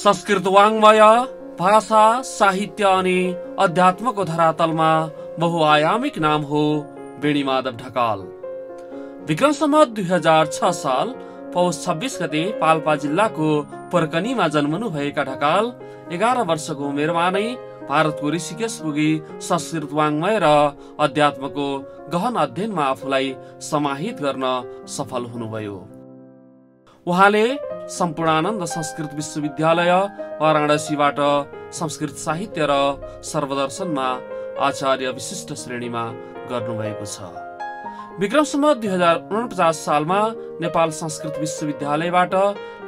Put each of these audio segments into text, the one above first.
संस्कृत वाङ्मय भाषा साहित्य अनि अध्यात्मको धरातलमा बहुआयामिक नाम हो माधव ढकाल विक्रमसम्म दुई हजार छ साल पौष छब्बिस गते पाल्पा जिल्लाको पर्कनीमा भएका ढकाल एघार वर्षको उमेरमा नै भारतको ऋषिकेश पुगी संस्कृत वाङ्मय र अध्यात्मको गहन अध्ययनमा आफूलाई समाहित गर्न सफल हुनुभयो उहाँले सम्पूर्णानन्द संस्कृत विश्वविद्यालय वाराणसीबाट संस्कृत साहित्य र सर्वदर्शनमा आचार्य विशिष्ट श्रेणीमा गर्नुभएको छ विक्रमसम्म दुई हजार उनपचास सालमा नेपाल संस्कृत विश्वविद्यालयबाट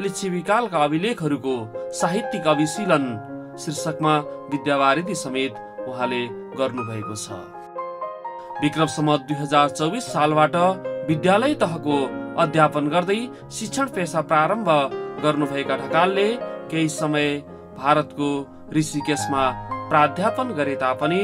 लिच्छिविकालका अभिलेखहरूको साहित्यिक अभिशीलन शीर्षकमा विद्यावारिधि समेत उहाँले गर्नुभएको छ विक्रमसम्म दुई हजार चौबिस सालबाट विद्यालय तहको अध्यापन गर्दै शिक्षण पेसा प्रारम्भ गर्नुभएका ढकालले केही समय भारतको ऋषिकेशमा प्राध्यापन गरे तापनि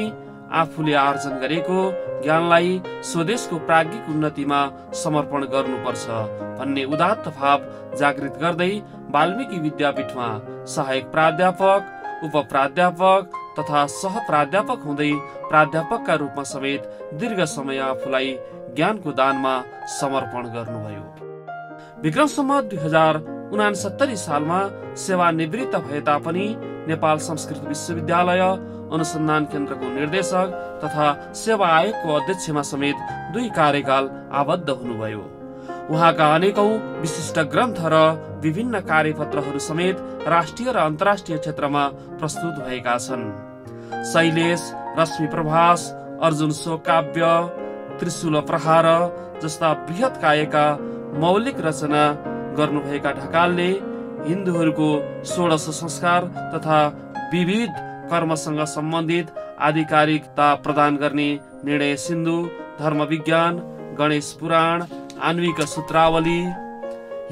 आफूले आर्जन गरेको ज्ञानलाई स्वदेशको प्राज्ञिक उन्नतिमा समर्पण गर्नुपर्छ भन्ने उदात्त भाव जागृत गर्दै वाल्मिकी विद्यापीठमा सहायक प्राध्यापक उप प्राध्यापक तथा सहप्राध्यापक हुँदै प्राध्यापकका रूपमा समेत दीर्घ समय आफूलाई ज्ञानको दानमा समर्पण गर्नुभयो विक्रम दुई हजार उनासत्तरी सालमा सेवानिवृत्त भए तापनि नेपाल संस्कृत विश्वविद्यालय अनुसन्धान केन्द्रको निर्देशक तथा सेवा आयोगको अध्यक्षमा समेत दुई कार्यकाल आबद्ध हुनुभयो उहाँका अनेकौं विशिष्ट ग्रन्थ र विभिन्न कार्यपत्रहरू समेत राष्ट्रिय र अन्तर्राष्ट्रिय क्षेत्रमा प्रस्तुत भएका छन् शैलेश रश्मि प्रभास अर्जुन काव्य त्रिशूल प्रहार जस्ता वृहत कायका मौलिक रचना गर्नुभएका ढकालले हिन्दूहरूको सोड संस्कार तथा विविध कर्मसँग सम्बन्धित आधिकारिकता प्रदान गर्ने निर्णय सिन्धु धर्मविज्ञान गणेश पुराण आन्विक सूत्रावली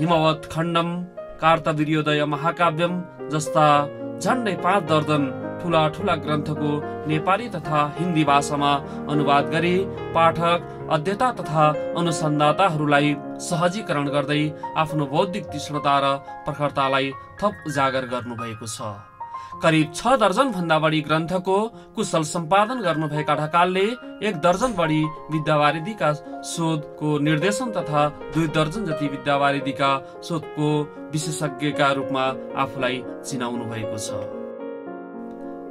हिमवत खण्डम कार्तवीर्योदय महाकाव्यम जस्ता झन्डै पाँच दर्जन ठुला ठुला ग्रन्थको नेपाली तथा हिन्दी भाषामा अनुवाद गरी पाठक अध्यता तथा अनुसन्धाताहरूलाई सहजीकरण गर्दै आफ्नो बौद्धिक तीक्ष्णता र प्रखरतालाई थप उजागर गर्नुभएको छ करिब छ दर्जन भन्दा बढी ग्रन्थको कुशल सम्पादन गर्नुभएका ढकालले एक दर्जन बढी विद्यावारिदीका शोधको निर्देशन तथा दुई दर्जन जति विद्यावारिदीका शोधको विशेषज्ञका रूपमा आफूलाई चिनाउनु भएको छ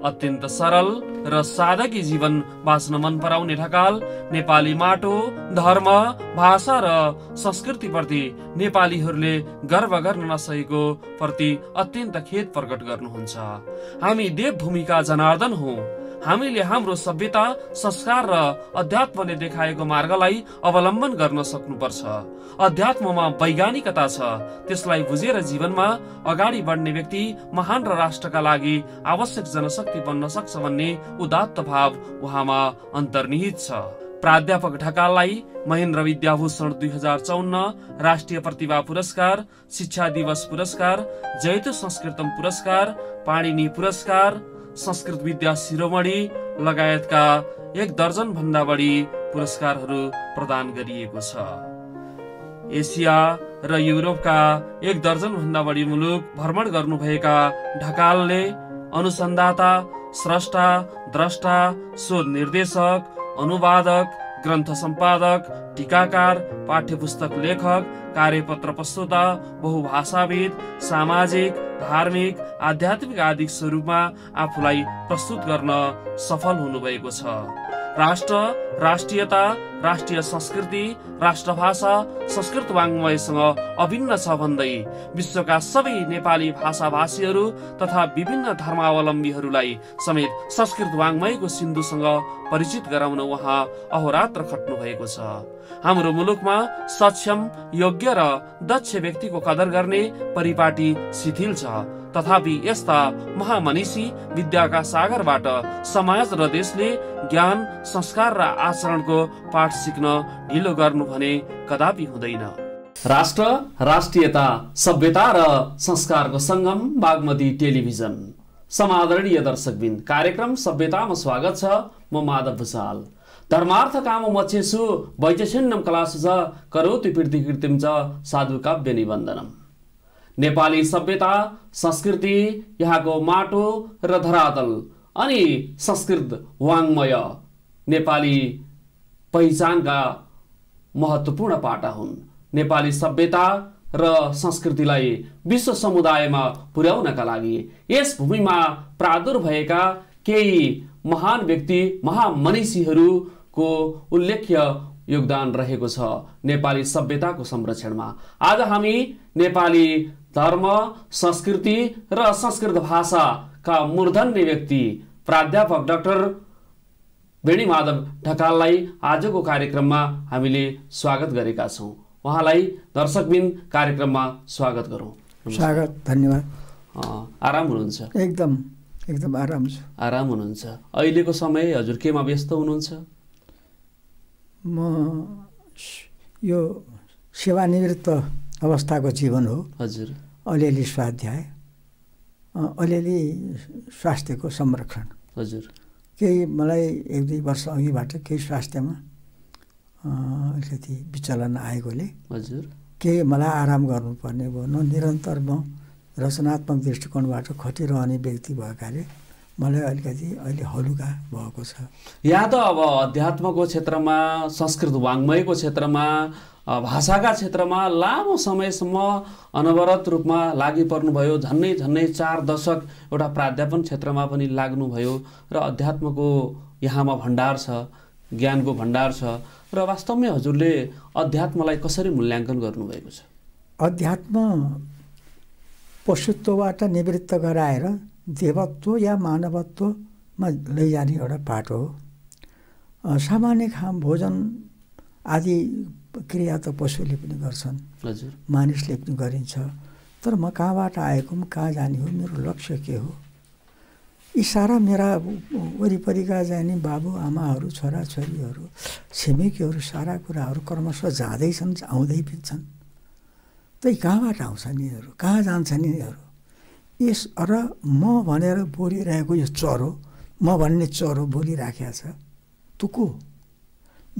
अत्यन्त सरल र साधकी जीवन बाँच्न मन पराउने ढकाल नेपाली माटो धर्म भाषा र प्रति नेपालीहरूले गर्व गर्न नसकेको प्रति अत्यन्त खेद प्रकट गर्नुहुन्छ हामी देवभूमिका जनार्दन हौ हामीले हाम्रो सभ्यता संस्कार र अध्यात्मले देखाएको मार्गलाई अवलम्बन गर्न सक्नुपर्छ अध्यात्ममा वैज्ञानिकता छ त्यसलाई बुझेर जीवनमा अगाडि बढ्ने व्यक्ति महान र राष्ट्रका लागि आवश्यक जनशक्ति बन्न सक्छ भन्ने उदात्त भाव उहाँमा अन्तर्निहित छ प्राध्यापक ढकाललाई महेन्द्र विद्याभूषण दुई हजार चौन्न राष्ट्रिय प्रतिभा पुरस्कार शिक्षा दिवस पुरस्कार जैतु संस्कृतम पुरस्कार पाणिनी पुरस्कार संस्कृत विद्या शिरोमणि लगायतका एक दर्जन भन्दा बढी पुरस्कारहरू प्रदान गरिएको छ एसिया र युरोपका एक दर्जन भन्दा बढी मुलुक भ्रमण गर्नुभएका ढकालले अनुसन्धाता स्रष्टा द्रष्टा शोध निर्देशक अनुवादक ग्रन्थ सम्पादक टिकाकार पाठ्यपुस्तक लेखक कार्यपत्र प्रस्तुत बहुभाषाविद सामाजिक धार्मिक आध्यात्मिक आदि स्वरूपमा आफूलाई प्रस्तुत गर्न सफल हुनुभएको छ राष्ट्र राष्ट्रियता राष्ट्रिय संस्कृति राष्ट्रभाषा संस्कृत वाङ्मयसँग अभिन्न छ भन्दै विश्वका सबै नेपाली भाषाभाषीहरू तथा विभिन्न धर्मावलम्बीहरूलाई समेत संस्कृत वाङ्मयको सिन्धुसँग परिचित गराउन उहाँ अहोरात्र खट्नु भएको छ हाम्रो मुलुकमा सक्षम योग्य र दक्ष व्यक्तिको कदर गर्ने परिपाटी शिथिल छ तथापि यस्ता महामनिषी विद्याका सागरबाट समाज र देशले ज्ञान संस्कार र आचरणको पाठ सिक्न ढिलो गर्नु भने कदापि हुँदैन राष्ट्र राष्ट्रियता सभ्यता र संस्कारको सङ्गम बागमती टेलिभिजन समादरणीय दर्शकबिन कार्यक्रम सभ्यतामा स्वागत छ म माधव भुषाल धर्मार्थ काम मक्षेसु वैजसेन्नम कलासु छ करोति प्रतिकृतिम साधु काव्य निबन्धनम नेपाली सभ्यता संस्कृति यहाँको माटो र धरातल अनि संस्कृत वाङ्मय नेपाली पहिचानका महत्त्वपूर्ण पाटा हुन् नेपाली सभ्यता र संस्कृतिलाई विश्व समुदायमा पुर्याउनका लागि यस भूमिमा प्रादुर भएका केही महान व्यक्ति महामनिषीहरू को उल्लेख्य योगदान रहेको छ नेपाली सभ्यताको संरक्षणमा आज हामी नेपाली धर्म संस्कृति र संस्कृत भाषाका मूर्धन्य व्यक्ति प्राध्यापक डाक्टर माधव ढकाललाई आजको कार्यक्रममा हामीले स्वागत गरेका छौँ उहाँलाई दर्शकबिन कार्यक्रममा स्वागत गरौँ स्वागत धन्यवाद आराम हुनुहुन्छ एकदम एकदम आराम आराम हुनुहुन्छ अहिलेको समय हजुर केमा व्यस्त हुनुहुन्छ म यो सेवानिवृत्त अवस्थाको जीवन हो हजुर अलिअलि स्वाध्याय अलिअलि स्वास्थ्यको संरक्षण हजुर केही मलाई एक दुई वर्ष अघिबाट केही स्वास्थ्यमा अलिकति विचलन आएकोले हजुर केही मलाई आराम गर्नुपर्ने भयो न निरन्तर म रचनात्मक दृष्टिकोणबाट खटिरहने व्यक्ति भएकाले मलाई अलिकति अहिले हलुका भएको छ यहाँ त अब अध्यात्मको क्षेत्रमा संस्कृत वाङ्मयको क्षेत्रमा भाषाका क्षेत्रमा लामो समयसम्म अनवरत रूपमा लागि पर्नुभयो झन्नै झन्नै चार दशक एउटा प्राध्यापन क्षेत्रमा पनि लाग्नुभयो र अध्यात्मको यहाँमा भण्डार छ ज्ञानको भण्डार छ र वास्तवमै हजुरले अध्यात्मलाई कसरी मूल्याङ्कन गर्नुभएको छ अध्यात्म पशुत्वबाट निवृत्त गराएर देवत्व या मानवत्वमा लैजाने एउटा बाटो हो सामान्य खाम भोजन आदि क्रिया त पशुले पनि गर्छन् हजुर मानिसले पनि गरिन्छ तर म कहाँबाट आएको म कहाँ जाने हो मेरो लक्ष्य के हो यी सारा मेरा वरिपरिका जाने बाबुआमाहरू छोराछोरीहरू छिमेकीहरू सारा कुराहरू क्रमशः जाँदैछन् आउँदै पनि छन् त कहाँबाट आउँछन् यिनीहरू कहाँ जान्छन् यिनीहरू यस र म भनेर बोलिरहेको यो चरो म भन्ने चरो बोलिराखेको छ तुको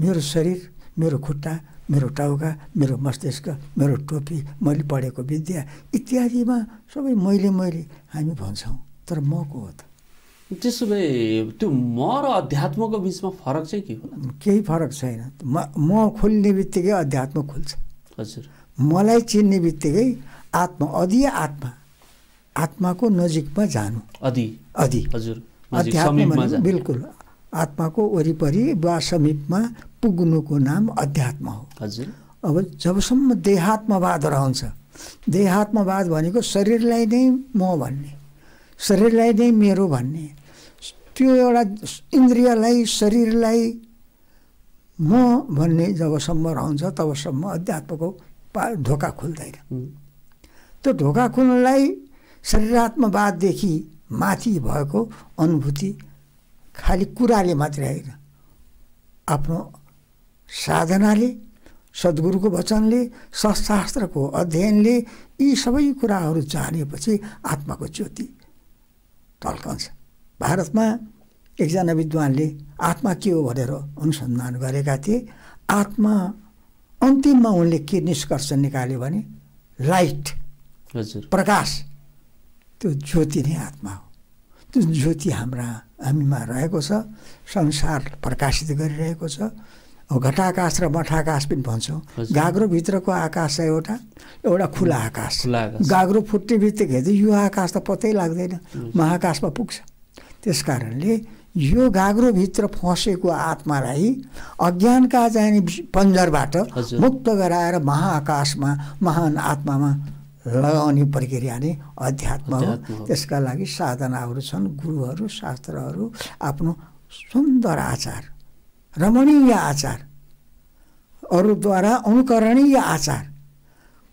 मेरो शरीर मेरो खुट्टा मेरो टाउका मेरो मस्तिष्क मेरो टोपी मैले पढेको विद्या इत्यादिमा सबै मैले मैले हामी भन्छौँ तर म को हो त त्यसो भए त्यो म र अध्यात्मको बिचमा फरक चाहिँ के हो केही फरक छैन म म खोल्ने बित्तिकै अध्यात्म खुल्छ हजुर मलाई चिन्ने बित्तिकै आत्मा अधि आत्मा आत्माको नजिकमा जानु अधि अधि हजुर अध्यात्म बिल्कुल आत्माको वरिपरि वा समीपमा पुग्नुको नाम अध्यात्म हो हजुर अब जबसम्म देहात्मवाद रहन्छ देहात्मवाद भनेको शरीरलाई नै म भन्ने शरीरलाई नै मेरो भन्ने त्यो एउटा इन्द्रियलाई शरीरलाई म भन्ने जबसम्म रहन्छ तबसम्म अध्यात्मको पा ढोका खुल्दैन त्यो ढोका खुल्नलाई शरीरात्मवाददेखि माथि भएको अनुभूति खालि कुराले मात्रै होइन आफ्नो साधनाले सद्गुरुको वचनले सशास्त्रको अध्ययनले यी सबै कुराहरू जानेपछि आत्माको ज्योति टल्कन्छ भारतमा एकजना विद्वानले आत्मा के हो भनेर अनुसन्धान गरेका थिए आत्मा अन्तिममा उनले के निष्कर्ष निकाल्यो भने लाइट हजुर प्रकाश त्यो ज्योति नै आत्मा हो त्यो ज्योति हाम्रा हामीमा रहेको छ संसार प्रकाशित गरिरहेको छ अब घटाकाश र मठाकाश पनि भन्छौँ गाग्रोभित्रको आकाश छ एउटा एउटा खुला आकाश गाग्रो फुट्ने बित्तिकै त यो आकाश त पत्तै लाग्दैन महाकाशमा पुग्छ त्यस कारणले यो गाग्रोभित्र फँसेको आत्मालाई अज्ञानका जाने पन्जरबाट मुक्त गराएर महाआकाशमा महान आत्मामा लगाउने प्रक्रिया नै अध्यात्म हो त्यसका लागि साधनाहरू छन् गुरुहरू शास्त्रहरू आफ्नो सुन्दर आचार रमणीय आचार अरूद्वारा अनुकरणीय आचार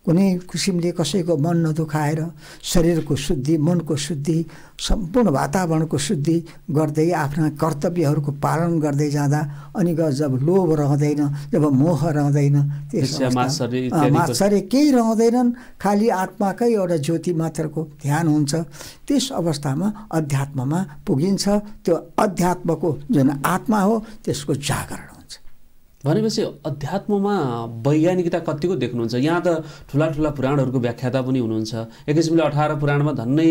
कुनै किसिमले कसैको मन नदुखाएर शरीरको शुद्धि मनको शुद्धि सम्पूर्ण वातावरणको शुद्धि गर्दै आफ्ना कर्तव्यहरूको पालन गर्दै जाँदा अनि जब लोभ रहँदैन जब मोह रहँदैन त्यस केही रहँदैनन् खालि आत्माकै एउटा ज्योति मात्रको ध्यान हुन्छ त्यस अवस्थामा अध्यात्ममा पुगिन्छ त्यो अध्यात्मको जुन आत्मा हो त्यसको जागरण भनेपछि अध्यात्ममा वैज्ञानिकता कतिको देख्नुहुन्छ यहाँ त ठुला ठुला पुराणहरूको व्याख्याता पनि हुनुहुन्छ एक किसिमले अठार पुराणमा धन्नै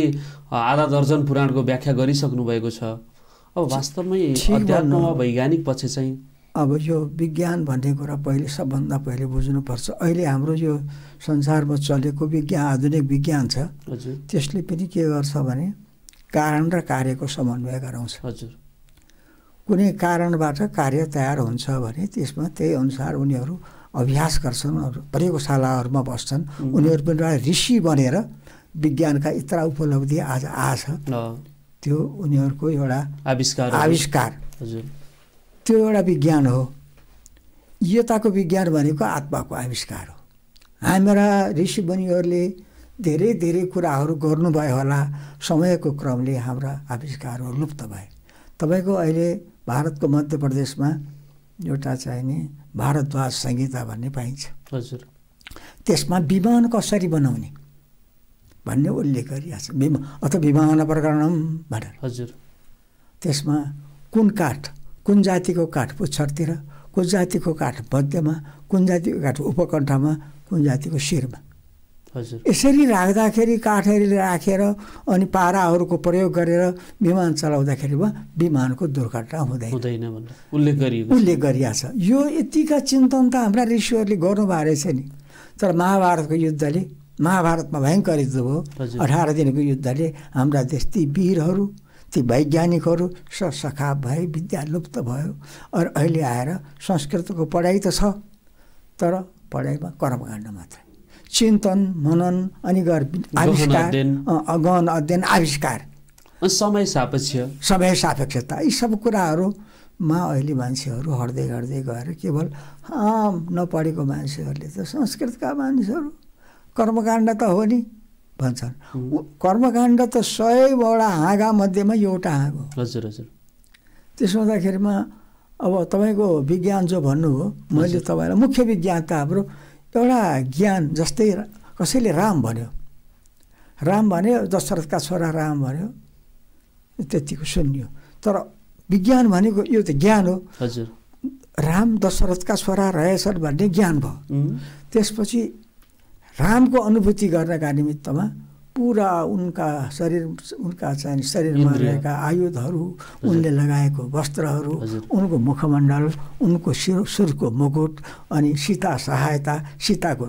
आधा दर्जन पुराणको व्याख्या गरिसक्नु भएको छ अब वास्तवमै अध्यात्ममा वैज्ञानिक पछि चाहिँ अब यो विज्ञान भन्ने कुरा पहिले सबभन्दा पहिले बुझ्नुपर्छ अहिले हाम्रो यो संसारमा चलेको विज्ञान आधुनिक विज्ञान छ त्यसले पनि के गर्छ भने कारण र कार्यको समन्वय गराउँछ हजुर कुनै कारणबाट कार्य तयार हुन्छ भने त्यसमा त्यही अनुसार उनीहरू अभ्यास गर्छन् प्रयोगशालाहरूमा बस्छन् उनीहरू पनि एउटा ऋषि बनेर विज्ञानका यत्र उपलब्धि आज आछ त्यो उनीहरूको एउटा आविष्कार आविष्कार त्यो एउटा विज्ञान हो यताको विज्ञान भनेको आत्माको आविष्कार हो हाम्रा ऋषि बनिहरूले धेरै धेरै कुराहरू गर्नुभयो होला समयको क्रमले हाम्रा आविष्कारहरू लुप्त भए तपाईँको अहिले भारतको मध्य प्रदेशमा एउटा चाहिने भारद्वाज संहिता भन्ने पाइन्छ हजुर त्यसमा विमान कसरी बनाउने भन्ने उल्लेख गरिरहेको छ विमा अथवा विमान प्रकरणम भनेर हजुर त्यसमा कुन काठ कुन जातिको काठ पुच्छरतिर कुन जातिको काठ मध्यमा कुन जातिको काठ उपकण्ठमा कुन जातिको शिरमा यसरी राख्दाखेरि काठरी राखेर अनि पाराहरूको प्रयोग गरेर विमान चलाउँदाखेरि चलाउँदाखेरिमा विमानको दुर्घटना हुँदैन हुँदैन उल्लेख गरिएको उल्लेख गरिएको छ यो यतिका चिन्तन त हाम्रा ऋषिहरूले गर्नुभएको रहेछ नि तर महाभारतको युद्धले महाभारतमा भयङ्कर युद्ध भयो अठार दिनको युद्धले हाम्रा देश ती वीरहरू ती वैज्ञानिकहरू सखाप भए विद्या लुप्त भयो अरू अहिले आएर संस्कृतको पढाइ त छ तर पढाइमा कर्मकाण्ड मात्रै चिन्तन मनन अनि आविष्कार गहन अध्ययन आविष्कार समय सापेक्ष समय सापेक्षता यी सब कुराहरूमा अहिले मान्छेहरू हट्दै हट्दै गएर केवल आम नपढेको मान्छेहरूले त संस्कृतका मानिसहरू कर्मकाण्ड त हो नि भन्छन् कर्मकाण्ड त सयवटा हाँगा मध्येमा एउटा हाँगो हजुर हजुर त्यसो हुँदाखेरिमा अब तपाईँको विज्ञान जो भन्नुभयो मैले तपाईँलाई मुख्य विज्ञान त हाम्रो एउटा ज्ञान जस्तै कसैले राम भन्यो राम भन्यो दशरथका छोरा राम भन्यो त्यतिको सुन्यो तर विज्ञान भनेको यो त ज्ञान हो हजुर राम दशरथका छोरा रहेछन् भन्ने ज्ञान भयो त्यसपछि रामको अनुभूति गर्नका निमित्तमा पुरा उनका शरीर उनका चाहिँ शरीरमा रहेका आयुधहरू उनले लगाएको वस्त्रहरू उनको मुखमण्डल उनको सिर सुरको मुकुट अनि सीता सहायता सीताको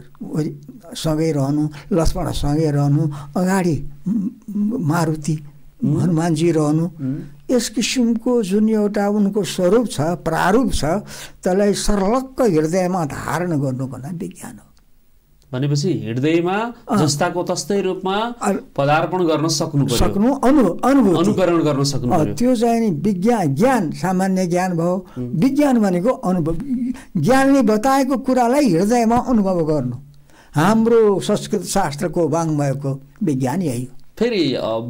सँगै रहनु सँगै रहनु अगाडि मारुति हनुमानजी रहनु यस किसिमको जुन एउटा उनको स्वरूप छ प्रारूप छ त्यसलाई सर्लक्क हृदयमा धारण गर्नुको नै विज्ञान हो भनेपछि हृदयमा जस्ताको तस्तै रूपमा पदार्पण गर्न सक्नु सक्नु अनु अनुकरण गर्न सक्नु त्यो चाहिँ नि विज्ञान ज्ञान सामान्य ज्ञान भयो विज्ञान भनेको अनुभव ज्ञानले बताएको कुरालाई हृदयमा अनुभव गर्नु हाम्रो संस्कृत शास्त्रको वाङ्मयको विज्ञान यही हो फेरि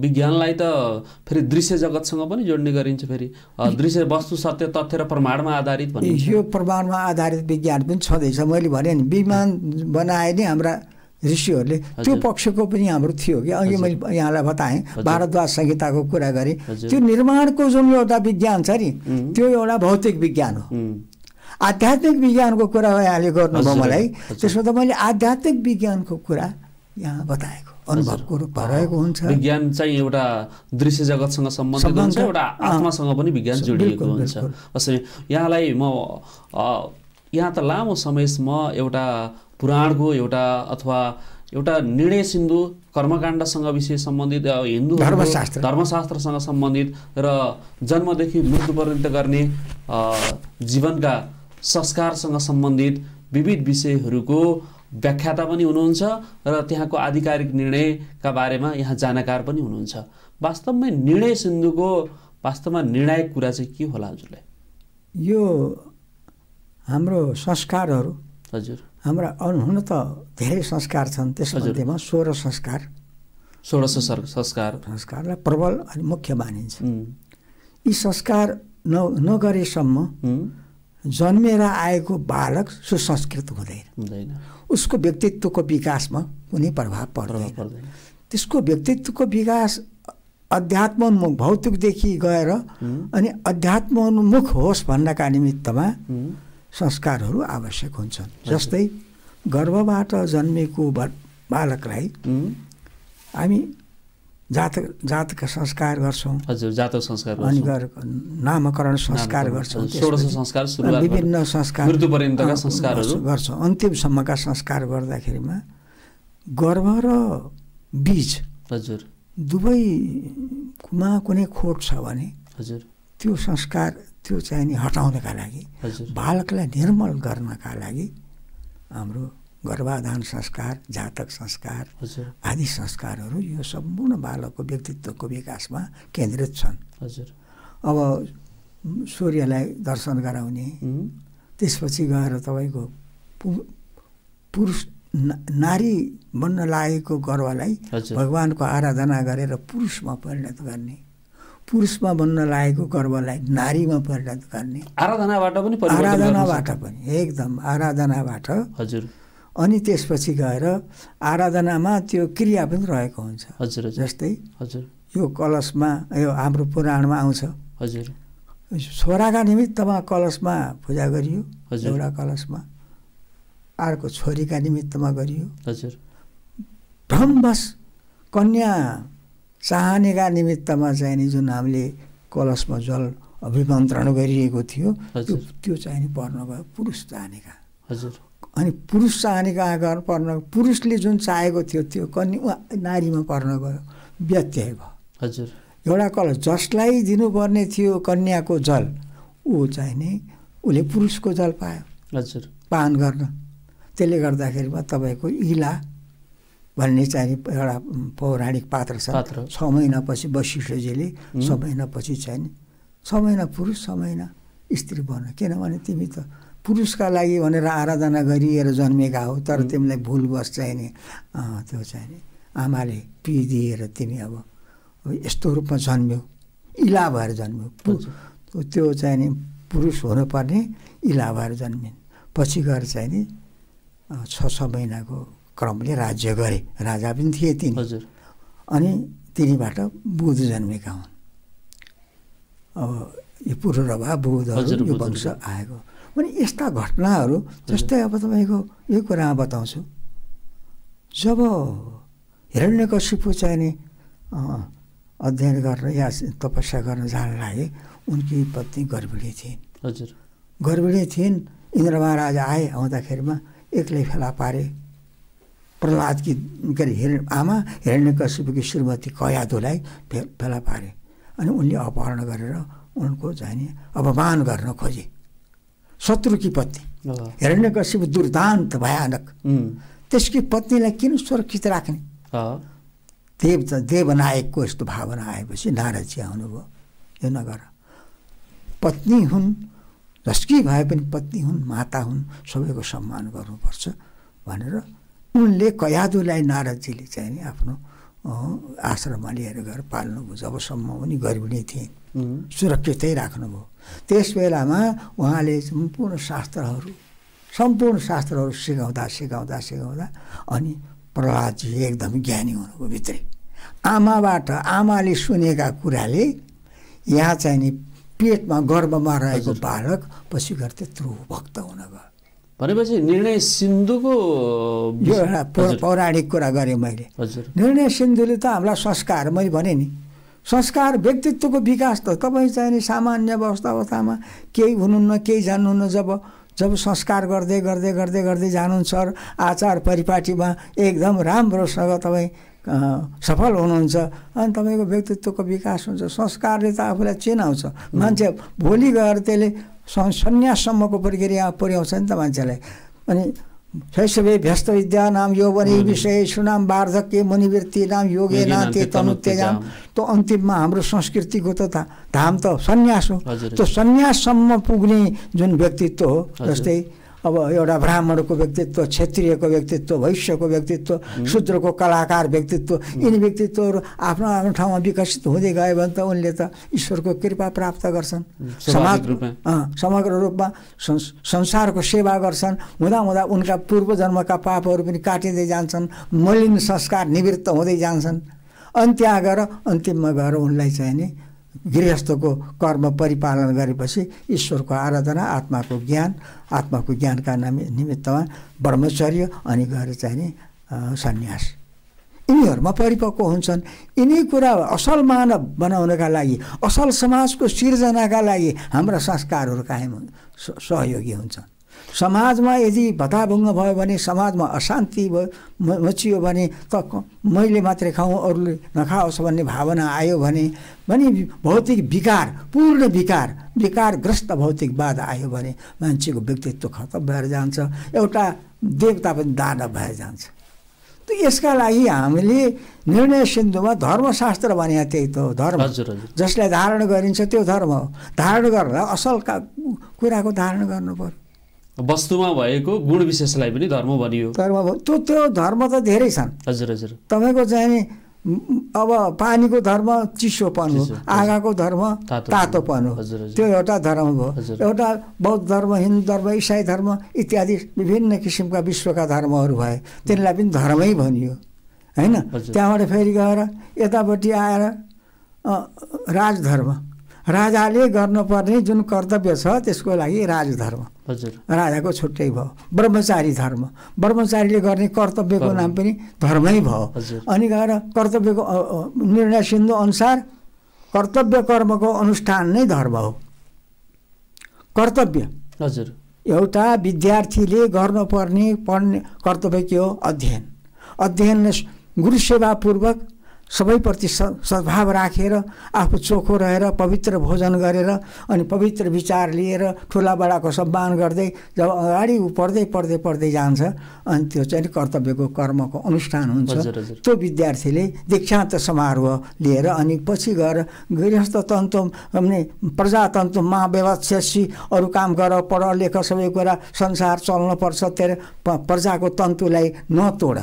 विज्ञानलाई त फेरि दृश्य जगतसँग पनि जोड्ने गरिन्छ फेरि दृश्य वस्तु सत्य तथ्य र प्रमाणमा आधारित भनिन्छ यो प्रमाणमा आधारित विज्ञान पनि छँदैछ मैले भने नि विमान बनाए नि हाम्रा ऋषिहरूले त्यो पक्षको पनि हाम्रो थियो कि अघि मैले यहाँलाई बताएँ भारद्वाज संहिताको कुरा गरेँ त्यो निर्माणको जुन एउटा विज्ञान छ नि त्यो एउटा भौतिक विज्ञान हो आध्यात्मिक विज्ञानको कुरा यहाँले गर्नुभयो मलाई त्यसमा त मैले आध्यात्मिक विज्ञानको कुरा यहाँ बताएको अनुभवको रूपमा रहेको हुन्छ विज्ञान चाहिँ एउटा दृश्य जगतसँग सम्बन्धित हुन्छ एउटा आत्मासँग पनि विज्ञान जोडिएको हुन्छ जसरी यहाँलाई म यहाँ त लामो समयसम्म एउटा पुराणको एउटा अथवा एउटा निर्णय सिन्धु कर्मकाण्डसँग विषय सम्बन्धित हिन्दू धर्मशास्त्र धर्मशास्त्रसँग सम्बन्धित र जन्मदेखि मृत्यु पर्यन्त गर्ने जीवनका संस्कारसँग सम्बन्धित विविध विषयहरूको व्याख्याता पनि हुनुहुन्छ र त्यहाँको आधिकारिक निर्णयका बारेमा यहाँ जानकार पनि हुनुहुन्छ वास्तवमै निर्णय सिन्धुको वास्तवमा निर्णायक कुरा चाहिँ के होला हजुरलाई यो हाम्रो संस्कारहरू हजुर हाम्रा हुन त धेरै संस्कार छन् त्यसमध्येमा सोह्र संस्कार सोह्र संस्कार संस्कारलाई प्रबल अनि मुख्य मानिन्छ यी संस्कार न नगरेसम्म जन्मेर आएको बालक सुसंस्कृत हुँदैन उसको व्यक्तित्वको विकासमा कुनै प्रभाव पर्दैन त्यसको व्यक्तित्वको विकास अध्यात्मोन्मुख भौतिकदेखि गएर अनि अध्यात्मोन्मुख होस् भन्नका निमित्तमा संस्कारहरू आवश्यक हुन्छन् जस्तै गर्भबाट जन्मेको बालकलाई हामी जात जातका संस्कार गर्छौँ हजुर संस्कार अनि नामकरण संस्कार गर्छौँ विभिन्न संस्कार गर्छौँ अन्तिमसम्मका संस्कार गर्दाखेरिमा गर्भ र बीज हजुर दुवैमा कुनै खोट छ भने हजुर त्यो संस्कार त्यो चाहिँ नि हटाउनका लागि बालकलाई निर्मल गर्नका लागि हाम्रो गर्भाधान संस्कार जातक संस्कार आदि संस्कारहरू यो सम्पूर्ण बालकको व्यक्तित्वको विकासमा केन्द्रित छन् हजुर अब सूर्यलाई दर्शन गराउने त्यसपछि गएर तपाईँको पुरुष ना, नारी बन्न लागेको गर्वलाई भगवान्को आराधना गरेर पुरुषमा परिणत गर्ने पुरुषमा बन्न लागेको गर्वलाई नारीमा परिणत गर्ने आराधनाबाट पनि आराधनाबाट पनि एकदम आराधनाबाट हजुर अनि त्यसपछि गएर आराधनामा त्यो क्रिया पनि रहेको हुन्छ हजुर जस्तै हजुर यो कलशमा यो हाम्रो पुराणमा आउँछ हजुर छोराका निमित्तमा कलशमा पूजा गरियो एउटा कलशमा अर्को छोरीका निमित्तमा गरियो हजुर भ्रमवश कन्या चाहनेका निमित्तमा चाहिँ नि जुन हामीले कलशमा जल अभिमन्त्रण गरिएको थियो त्यो चाहिँ नि पर्न गयो पुरुष चाहनेका हजुर अनि पुरुष चाहनेको कहाँ पर्न पुरुषले जुन चाहेको थियो त्यो कन्या नारीमा पर्न गयो व्यत्यय भयो हजुर एउटा कल जसलाई दिनुपर्ने थियो कन्याको जल ऊ चाहिँ नै उसले पुरुषको जल पायो हजुर पान गर्न त्यसले गर्दाखेरिमा तपाईँको इला भन्ने चाहिँ एउटा पौराणिक पात्र छ छ महिनापछि वशिष्ठजीले छ महिनापछि चाहिँ छ महिना पुरुष छ महिना स्त्री बन्न किनभने तिमी त पुरुषका लागि भनेर आराधना गरिएर जन्मेका हो तर तिमीलाई भुलवश चाहिने त्यो चाहिँ नि आमाले दिएर तिमी अब यस्तो रूपमा जन्म्यौ इला भएर जन्म्यौ त्यो चाहिँ नि पुरुष हुनुपर्ने इला भएर जन्मिन् पछि गएर चाहिँ नि छ छ महिनाको क्रमले राज्य गरे राजा पनि थिए तिनी हजुर अनि तिनीबाट बुध जन्मेका हुन् अब यो र भा बुधहरू यो वंश आएको अनि यस्ता घटनाहरू जस्तै अब तपाईँको यो कुरा बताउँछु जब हिरण्यकशिपु चाहिँ नि अध्ययन गर्न या तपस्या गर्न जान लागे उनकी पत्नी गर्भिणी थिइन् हजुर गर्भिणी थिइन् इन्द्र महाराज आए आउँदाखेरिमा एक्लै फेला पारे प्रहलाद कि के अरे हिर आमा हिरण्यकशिपुकी श्रीमती कयादुलाई फे फेला पारे अनि उनले अपहरण गरेर उनको जाने अपमान गर्न खोजे शत्रुकी पत्नी हेर्ने कश्यप दुर्दान्त भयानक त्यसकी पत्नीलाई किन सुरक्षित राख्ने देव देवनायकको यस्तो भावना आएपछि नारदजी आउनुभयो यो नगर पत्नी हुन् जसकी भए पनि पत्नी हुन् माता हुन् सबैको सम्मान गर्नुपर्छ भनेर उनले कयादुलाई नारदजीले चाहिँ आफ्नो आश्रममा लिएर गएर पाल्नुभयो जबसम्म पनि गरिब नै थिए सुरक्षितै राख्नुभयो त्यस बेलामा उहाँले सम्पूर्ण शास्त्रहरू सम्पूर्ण शास्त्रहरू सिकाउँदा सिकाउँदा सिकाउँदा अनि प्रहलादजी एकदम ज्ञानी हुनुको भित्रै आमाबाट आमाले सुनेका कुराले यहाँ चाहिँ नि पेटमा गर्भमा रहेको बालक पछि गएर त्यत्रो भक्त हुन गयो भनेपछि निर्णय सिन्धुको यो एउटा पौराणिक कुरा गरेँ मैले हजुर निर्णय सिन्धुले त हामीलाई संस्कार मैले भनेँ नि संस्कार व्यक्तित्वको विकास त तपाईँ चाहिँ सामान्य अवस्था अवस्थामा केही हुनुहुन्न केही जान्नुहुन्न जब जब संस्कार गर्दै गर्दै गर्दै गर्दै जानुहुन्छ आचार परिपाटीमा एकदम राम्रोसँग तपाईँ सफल हुनुहुन्छ अनि तपाईँको व्यक्तित्वको विकास हुन्छ संस्कारले त आफूलाई चिनाउँछ मान्छे भोलि गएर त्यसले सन्याससम्मको प्रक्रिया पुर्याउँछ नि त मान्छेलाई अनि शैशवे भ्यस्त विद्या नाम यौवनी विषय सुनाम वार्धक्य मुनिवृत्ति नाम योगे नाते तनुत्यजाम तो अन्तिममा हाम्रो संस्कृतिको त धाम त सन्यास हो त्यो सन्याससम्म तो पुग्ने जुन व्यक्तित्व हो जस्तै अब एउटा ब्राह्मणको व्यक्तित्व क्षेत्रीयको व्यक्तित्व भविष्यको व्यक्तित्व शूद्रको कलाकार व्यक्तित्व यिनी व्यक्तित्वहरू आफ्नो आफ्नो ठाउँमा विकसित हुँदै गयो भने त उनले त ईश्वरको कृपा प्राप्त गर्छन् समाज समग्र रूपमा संसारको सेवा गर्छन् हुँदा हुँदा उनका पूर्वजन्मका पापहरू पनि काटिँदै जान्छन् मलिन संस्कार निवृत्त हुँदै जान्छन् अन्त्य गएर अन्तिममा गएर उनलाई चाहिँ नि गृहस्थको कर्म परिपालन गरेपछि ईश्वरको आराधना आत्माको ज्ञान आत्माको ज्ञानका नामि निमित्तमा ब्रह्मचर्य अनि गएर चाहिँ नि सन्यास यिनीहरूमा परिपक्व हुन्छन् यिनी कुरा असल मानव बनाउनका लागि असल समाजको सिर्जनाका लागि हाम्रा संस्कारहरू कायम सहयोगी हुन्छन् समाजमा यदि भत्ताभुङ्ग भयो भने समाजमा अशान्ति भयो मचियो भने त मैले मात्रै खाउँ अरूले नखाओस् भन्ने भावना आयो भने भने भौतिक विकार पूर्ण विकार विकारग्रस्त भौतिकवाद आयो भने मान्छेको व्यक्तित्व खतम भएर जान्छ एउटा देवता पनि दानव भएर जान्छ त यसका लागि हामीले निर्णय सिन्धुमा धर्मशास्त्र भने त्यही त धर्म जसलाई धारण गरिन्छ त्यो धर्म हो धारण गरेर असल कुराको धारण गर्नु पर्यो वस्तुमा भएको गुण विशेषलाई पनि धर्म भनियो धर्म त्यो त्यो धर्म त धेरै छन् हजुर हजुर तपाईँको चाहिँ अब पानीको धर्म चिसोपन हो आगाको धर्म तातोपन हो त्यो एउटा धर्म भयो एउटा बौद्ध धर्म हिन्दू धर्म इसाई धर्म इत्यादि विभिन्न किसिमका विश्वका धर्महरू भए त्यसलाई पनि धर्मै भनियो होइन त्यहाँबाट फेरि गएर यतापट्टि आएर राजधर्म राजाले गर्नुपर्ने जुन कर्तव्य छ त्यसको लागि राजधर्म हजुर राजाको छुट्टै भयो ब्रह्मचारी धर्म ब्रह्मचारीले गर्ने कर्तव्यको नाम पनि धर्मै भयो अनि गएर कर्तव्यको निर्णय सिन्धु अनुसार कर्तव्य कर्मको अनुष्ठान नै धर्म हो कर्तव्य हजुर एउटा विद्यार्थीले गर्नुपर्ने पढ्ने कर्तव्य के हो अध्ययन अध्ययनले गुरुसेवापूर्वक सबैप्रति सद्भाव राखेर आफू चोखो रहेर पवित्र भोजन गरेर अनि पवित्र विचार लिएर ठुला बडाको सम्मान गर्दै जब अगाडि ऊ पढ्दै पढ्दै पढ्दै जान्छ अनि त्यो चाहिँ कर्तव्यको कर्मको अनुष्ठान हुन्छ त्यो विद्यार्थीले दीक्षान्त समारोह लिएर अनि पछि गएर गृहस्थतन्त्र भने प्रजातन्त्र महाव्यवस्यासी अरू काम गर पढ लेख सबै कुरा संसार चल्नुपर्छ त्यहाँ प्रजाको तन्तुलाई नतोड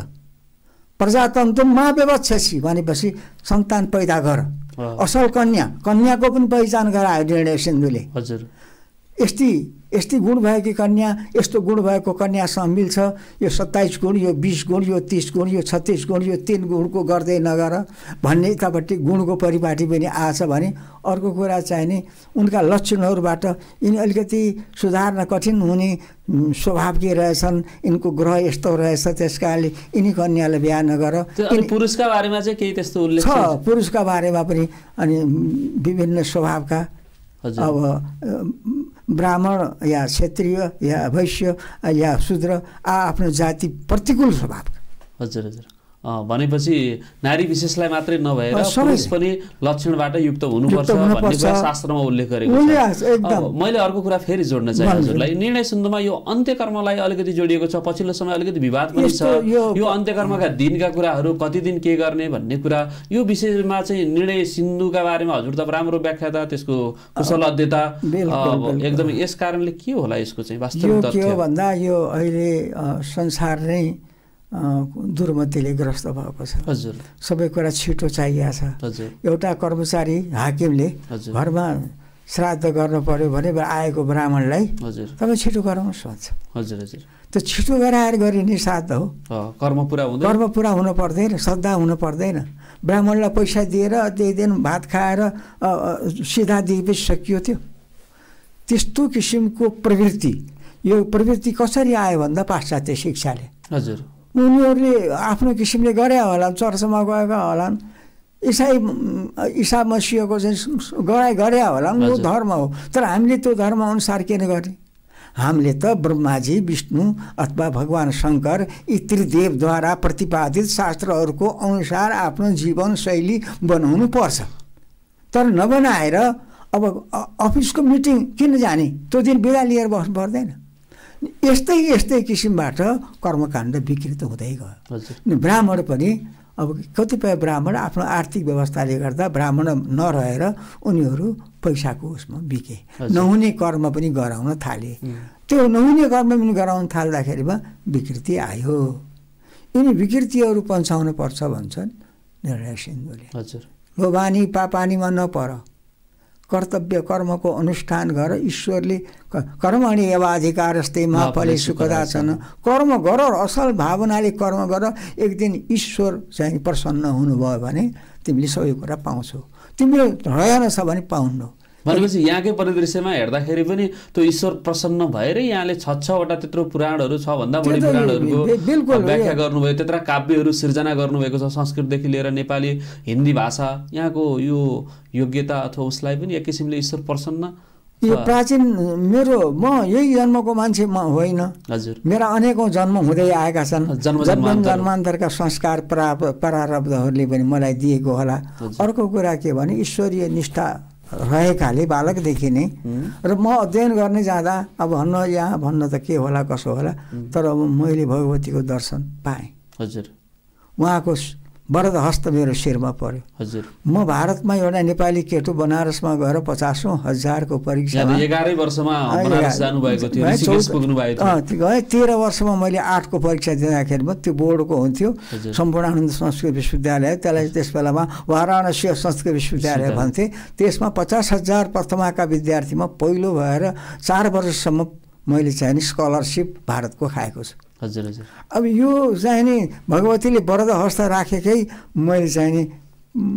प्रजातन्त्र महाव्यवक्षसी भनेपछि सन्तान पैदा गर असल कन्या कन्याको पनि पहिचान गरायो निर्णय सिन्धुले हजुर यस्ती यस्तै गुण भएकी कन्या यस्तो गुण भएको कन्यासँग मिल्छ यो सत्ताइस गुण यो बिस गुण यो तिस गुण यो छत्तिस गुण यो तिन गुणको गर्दै नगर भन्ने यतापट्टि गुणको परिपाटी पनि आएछ भने अर्को कुरा चाहिँ नि उनका लक्षणहरूबाट यिनी अलिकति सुधार्न कठिन हुने स्वभाव के रहेछन् यिनको ग्रह यस्तो रहेछ त्यस कारणले यिनी कन्यालाई बिहा नगर पुरुषका बारेमा चाहिँ केही त्यस्तो उल्लेख छ पुरुषका बारेमा पनि अनि विभिन्न स्वभावका अब ब्राह्मण या क्षेत्रीय या वैश्य या शूद्र आ आफ्नो जाति प्रतिकूल स्वभाव हजुर हजुर भनेपछि नारी विशेषलाई मात्रै नभएर पुरुष पनि लक्षणबाट युक्त हुनुपर्छ भन्ने कुरा शास्त्रमा उल्लेख गरेको छ मैले अर्को कुरा फेरि जोड्न चाहे हजुरलाई निर्णय सुन्दमा यो अन्त्यकर्मलाई अलिकति जोडिएको छ पछिल्लो समय अलिकति विवाद पनि छ यो अन्त्यकर्मका दिनका कुराहरू कति दिन के गर्ने भन्ने कुरा यो विषयमा चाहिँ निर्णय सिन्धुका बारेमा हजुर त राम्रो व्याख्याता त्यसको कुशल अध्यता एकदमै यस कारणले के होला यसको चाहिँ वास्तविक भन्दा यो अहिले संसार नै दुर्मतीले ग्रस्त भएको छ हजुर सबै कुरा छिटो चाहिएको छ एउटा कर्मचारी हाकिमले घरमा श्राद्ध गर्नु पर्यो भने आएको ब्राह्मणलाई हजुर तपाईँ छिटो गराउनुहोस् भन्छ हजुर हजुर त्यो छिटो गराएर गरिने श्राद्ध हो कर्म पुरा हुँदैन कर्म पुरा हुनु पर्दैन श्रद्धा हुनु पर्दैन ब्राह्मणलाई पैसा दिएर त्यही दिन भात खाएर सिधा दिएपछि सकियो त्यो त्यस्तो किसिमको प्रवृत्ति यो प्रवृत्ति कसरी आयो भन्दा पाश्चात्य शिक्षाले हजुर उनीहरूले आफ्नो किसिमले गरे होला चर्चमा गएका होलान् इसाई इसा मसिहको चाहिँ गराइ गरे होला ऊ धर्म हो तर हामीले त्यो धर्म धर्मअनुसार किन गर्ने हामीले त ब्रह्माजी विष्णु अथवा भगवान् शङ्कर यी त्रिदेवद्वारा प्रतिपादित शास्त्रहरूको अनुसार आफ्नो जीवनशैली बनाउनु पर्छ तर नबनाएर अब अफिसको मिटिङ किन जाने त्यो दिन बिदा लिएर बस्नु पर्दैन यस्तै यस्तै किसिमबाट कर्मकाण्ड विकृत हुँदै गयो ब्राह्मण पनि अब कतिपय ब्राह्मण आफ्नो आर्थिक व्यवस्थाले गर्दा ब्राह्मण नरहेर उनीहरू पैसाको उसमा बिके नहुने कर्म पनि गराउन थाले त्यो नहुने कर्म पनि गराउन थाल्दाखेरिमा विकृति आयो यिनी विकृतिहरू पन्साउनु पर्छ भन्छन् निर्णय सिन्धुले हजुर लोभानी पापानीमा नपर कर्तव्य कर्मको अनुष्ठान गर ईश्वरले कर्मणि जस्तै महाफले सुखदा छन् कर्म गर असल भावनाले कर्म गर एक दिन ईश्वर चाहिँ प्रसन्न हुनुभयो भने तिमीले सबै कुरा पाउँछौ तिमीले रहेन छ भने पाउनु भनेपछि यहाँकै परिदृश्यमा हेर्दाखेरि पनि त्यो ईश्वर प्रसन्न भएरै यहाँले छ छवटा त्यत्रो पुराणहरू छ भन्दा बढी पुराणहरूको व्याख्या गर्नुभयो त्यत्र काव्यहरू सिर्जना गर्नुभएको छ संस्कृतदेखि लिएर नेपाली हिन्दी भाषा यहाँको यो योग्यता अथवा उसलाई पनि एक किसिमले ईश्वर प्रसन्न यो प्राचीन मेरो म यही जन्मको मान्छे म होइन हजुर मेरा अनेकौँ जन्म हुँदै आएका छन् जन्म जन्मान्तरका संस्कार प्रा प्रारब्धहरूले पनि मलाई दिएको होला अर्को कुरा के भने ईश्वरीय निष्ठा रहेकाले बालकदेखि नै र म अध्ययन गर्ने जाँदा अब भन्न यहाँ भन्न त के होला कसो होला तर अब मैले भगवतीको दर्शन पाएँ हजुर उहाँको वरद हस्त मेरो शिरमा पर्यो हजुर म भारतमा एउटा नेपाली केटो बनारसमा गएर पचासौँ हजारको परीक्षा गएँ तेह्र वर्षमा मैले आठको परीक्षा दिँदाखेरिमा त्यो बोर्डको हुन्थ्यो सम्पूर्णानन्द संस्कृत विश्वविद्यालय त्यसलाई त्यस बेलामा वाराणसी संस्कृत विश्वविद्यालय भन्थे त्यसमा पचास हजार प्रथमाका विद्यार्थीमा पहिलो भएर चार वर्षसम्म मैले चाहिँ स्कलरसिप भारतको खाएको छु हजुर हजुर अब यो चाहिँ नि भगवतीले वरद हस्त राखेकै मैले चाहिँ नि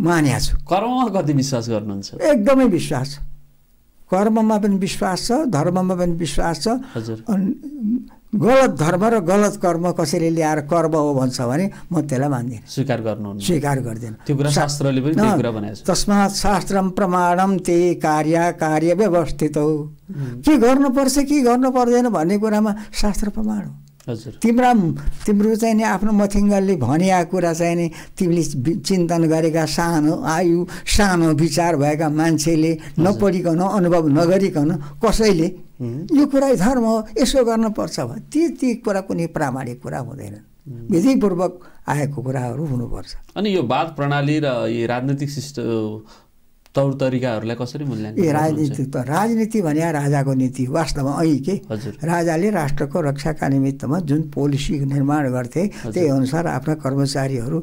मानेको छु कर्ममा कति विश्वास गर्नुहुन्छ एकदमै विश्वास छ कर्ममा पनि विश्वास छ धर्ममा पनि विश्वास छ हजुर गलत धर्म र गलत कर्म कसैले ल्याएर कर्म हो भन्छ भने म त्यसलाई मान्दिनँ स्वीकार गर्नु स्वीकार गर्दिनँ त्यो कुरा शास्त्रले पनि त्यो कुरा भनेको तस्मात् शास्त्रम प्रमाणम ते कार्य कार्य व्यवस्थित हो के गर्नुपर्छ के गर्नु पर्दैन भन्ने कुरामा शास्त्र प्रमाण हो हजुर तिम्रा तिम्रो चाहिँ नि आफ्नो मथिङ्गलले भनिया कुरा चाहिँ नि तिमीले चिन्तन गरेका सानो आयु सानो विचार भएका मान्छेले नपढिकन अनुभव नगरिकन कसैले यो कुरा धर्म हो यसो गर्नुपर्छ भयो ती ती कुरा कुनै प्रामाणिक कुरा हुँदैन विधिपूर्वक आएको कुराहरू हुनुपर्छ अनि यो बाद प्रणाली र यो राजनीतिक सिस्टम तौर तरिकाहरूलाई कसरी मूल्याङ्कन ए राजनीति त राजनीति भने राजाको नीति वास्तवमा अहिले के राजाले राष्ट्रको रक्षाका निमित्तमा जुन पोलिसी निर्माण गर्थे त्यही अनुसार आफ्ना कर्मचारीहरू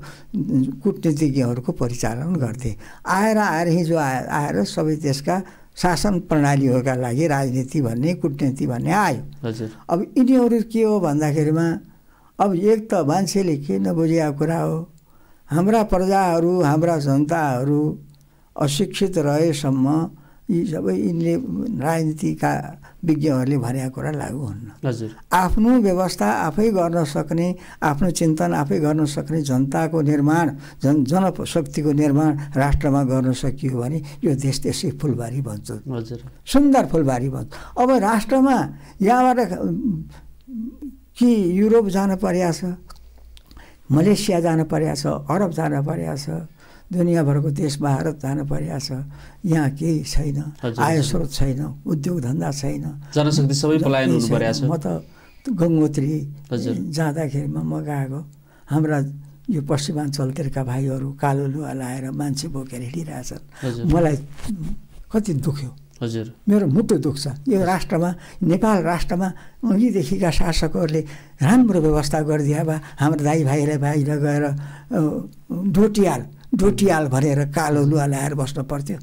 कुटनीतिज्ञहरूको परिचालन गर्थे आएर आएर हिजो आएर आएर सबै देशका शासन प्रणालीहरूका लागि राजनीति भन्ने कुटनीति भन्ने आयो अब यिनीहरू के हो भन्दाखेरिमा अब एक त मान्छेले के नबुझेको कुरा हो हाम्रा प्रजाहरू हाम्रा जनताहरू अशिक्षित रहेसम्म यी सबै यिनले राजनीतिका विज्ञहरूले भनेका कुरा लागु हुन्न हजुर आफ्नो व्यवस्था आफै गर्न सक्ने आफ्नो चिन्तन आफै गर्न सक्ने जनताको निर्माण जन जनशक्तिको निर्माण राष्ट्रमा गर्न सकियो भने यो देश त्यसै फुलबारी बन्छ हजुर सुन्दर फुलबारी बन्छ अब राष्ट्रमा यहाँबाट कि युरोप जान परेको छ मलेसिया जान परेको छ अरब जान परेको छ दुनियाँभरको देश भारत जानु परिरहेको छ यहाँ केही छैन आय स्रोत छैन उद्योग धन्दा छैन जनशक्ति सबै पलायन म त गङ्गोत्री जाँदाखेरिमा म गएको हाम्रा यो पश्चिमाञ्चलतिरका भाइहरू कालो लुवा लाएर मान्छे बोकेर हिँडिरहेछन् मलाई कति दुख्यो हजुर मेरो मुटु दुख्छ यो राष्ट्रमा नेपाल राष्ट्रमा अघिदेखिका शासकहरूले राम्रो व्यवस्था गरिदिए भए हाम्रो दाई भाइलाई बाहिर गएर डोटियाल डोटियाल भनेर कालो लुवा लगाएर बस्नु पर्थ्यो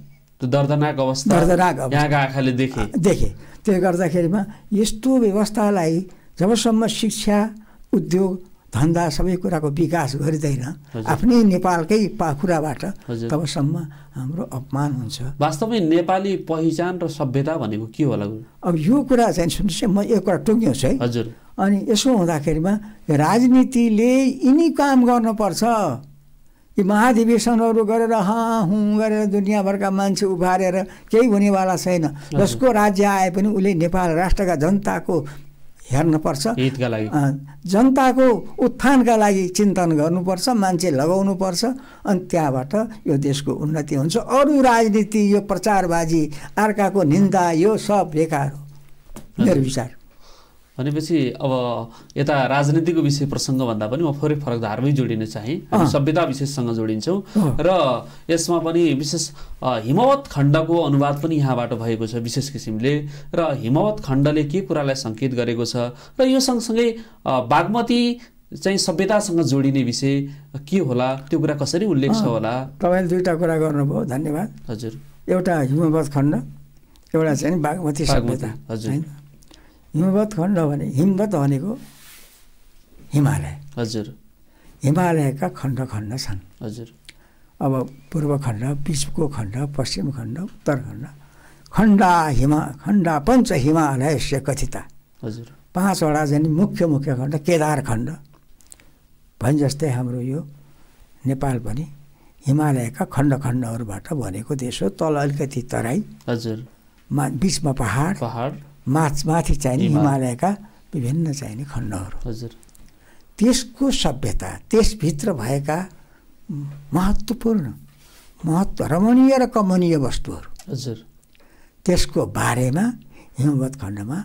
दर्दनाक अवस्था दर्दनाक आँखाले देखे देखे त्यो गर्दाखेरिमा यस्तो व्यवस्थालाई जबसम्म शिक्षा उद्योग धन्दा सबै कुराको विकास गरिँदैन आफ्नै नेपालकै पाखुराबाट तबसम्म हाम्रो अपमान हुन्छ वास्तवमै नेपाली पहिचान र सभ्यता भनेको के होला अब यो कुरा चाहिँ सुन्नुहोस् म एक कुरा टुङ्ग्याउँछु है हजुर अनि यसो हुँदाखेरिमा राजनीतिले यिनी काम गर्नुपर्छ यी महाधिवेशनहरू गरेर हाँ हुँ गरेर दुनियाँभरका मान्छे उभारेर केही हुनेवाला छैन जसको राज्य आए पनि उसले नेपाल राष्ट्रका जनताको हेर्नुपर्छ जनताको उत्थानका लागि चिन्तन गर्नुपर्छ मान्छे लगाउनुपर्छ अनि त्यहाँबाट यो देशको उन्नति हुन्छ अरू राजनीति यो प्रचारबाजी अर्काको निन्दा यो सब बेकार हो मेरो विचार भनेपछि अब यता राजनीतिको विषय प्रसङ्गभन्दा पनि म फरक फरक धारमै जोडिन चाहेँ सभ्यता विशेषसँग जोडिन्छौँ र यसमा पनि विशेष हिमवत खण्डको अनुवाद पनि यहाँबाट भएको छ विशेष किसिमले र हिमवत खण्डले के कुरालाई सङ्केत गरेको छ र यो सँगसँगै बागमती चाहिँ सभ्यतासँग जोडिने विषय के होला त्यो कुरा कसरी उल्लेख छ होला तपाईँले दुईवटा कुरा गर्नुभयो धन्यवाद हजुर एउटा हिमवत खण्ड एउटा चाहिँ बागमती सभ्यता हजुर हिमवत खण्ड भने हिमवत भनेको हिमालय हजुर हिमालयका खण्ड खण्ड छन् हजुर अब पूर्व खण्ड विश्वको खण्ड पश्चिम खण्ड उत्तर खण्ड खण्डा हिमा खण्डा पञ्च हिमालय कथिता हजुर पाँचवटा चाहिँ मुख्य मुख्य खण्ड केदार खण्ड भने जस्तै हाम्रो यो नेपाल पनि हिमालयका खण्ड खण्डहरूबाट भनेको देश हो तल अलिकति तराई हजुर मा बिचमा पहाड पहाड माथ माथि चाहिने हिमालयका विभिन्न चाहिने खण्डहरू हजुर त्यसको सभ्यता त्यसभित्र भएका महत्त्वपूर्ण महत्त्व रमणीय र कमनीय वस्तुहरू हजुर त्यसको बारेमा हिमवत खण्डमा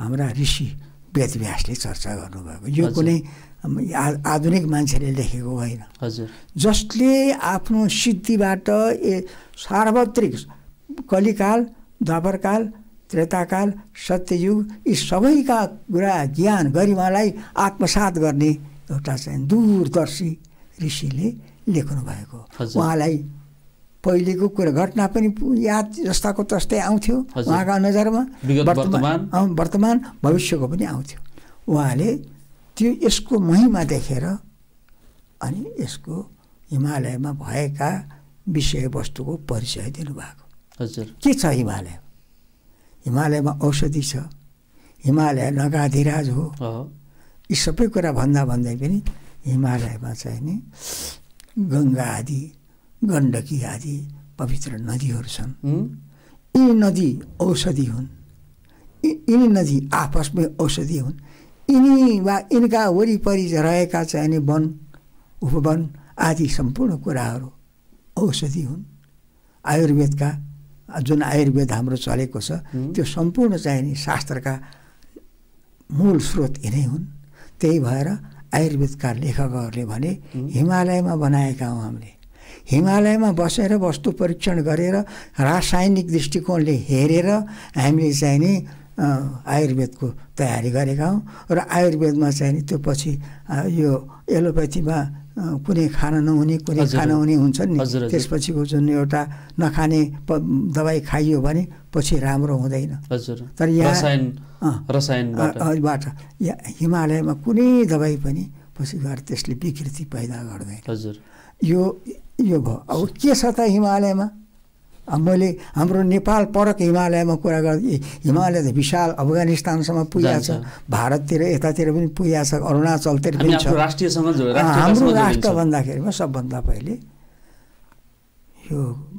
हाम्रा ऋषि वेदव्यासले चर्चा गर्नुभएको यो कुनै आधुनिक मान्छेले लेखेको होइन हजुर जसले आफ्नो सिद्धिबाट ए सार्वत्रिक कलिकाल द्वापरकाल त्रेताकाल सत्ययुग यी सबैका कुरा ज्ञान गरिमालाई आत्मसात गर्ने एउटा चाहिँ दूरदर्शी ऋषिले लेख्नु भएको उहाँलाई पहिलेको कुरा घटना पनि याद जस्ताको तस्तै आउँथ्यो उहाँका नजरमा वर्तमान वर्तमान भविष्यको पनि आउँथ्यो उहाँले त्यो यसको महिमा देखेर अनि यसको हिमालयमा भएका विषयवस्तुको परिचय दिनुभएको हजुर के छ हिमालय हिमालयमा औषधि छ हिमालय नगाधिराज हो यी सबै कुरा भन्दा भन्दै पनि हिमालयमा चाहिँ नि गङ्गा आदि गण्डकी आदि पवित्र नदीहरू छन् यी नदी औषधि हुन् यिनी नदी आपसमै औषधि हुन् यिनी वा यिनका वरिपरि रहेका चाहिने वन उपवन आदि सम्पूर्ण कुराहरू औषधि हुन् आयुर्वेदका जुन आयुर्वेद हाम्रो चलेको छ त्यो सम्पूर्ण चाहिँ नि शास्त्रका मूल स्रोत यिनै हुन् त्यही भएर आयुर्वेदका लेखकहरूले भने हिमालयमा बनाएका हौँ हामीले हिमालयमा बसेर वस्तु परीक्षण गरेर रासायनिक दृष्टिकोणले हेरेर हामीले नि आयुर्वेदको तयारी गरेका हौँ र आयुर्वेदमा नि त्यो पछि यो एलोप्याथीमा कुनै खान नहुने कुनै खान हुने हुन्छ नि त्यसपछिको जुन एउटा नखाने प दबाई खाइयो भने पछि राम्रो हुँदैन तर यहाँ बाट या हिमालयमा कुनै दबाई पनि पछि गएर त्यसले विकृति पैदा गर्दैन यो यो भयो अब के छ त हिमालयमा मैले हाम्रो नेपाल परक हिमालयमा कुरा गर्दा हिमालय त विशाल अफगानिस्तानसम्म पुगेको छ भारततिर यतातिर पनि पुगेको छ अरुणाचलतिर पनि छ हाम्रो राष्ट्र भन्दाखेरिमा सबभन्दा पहिले यो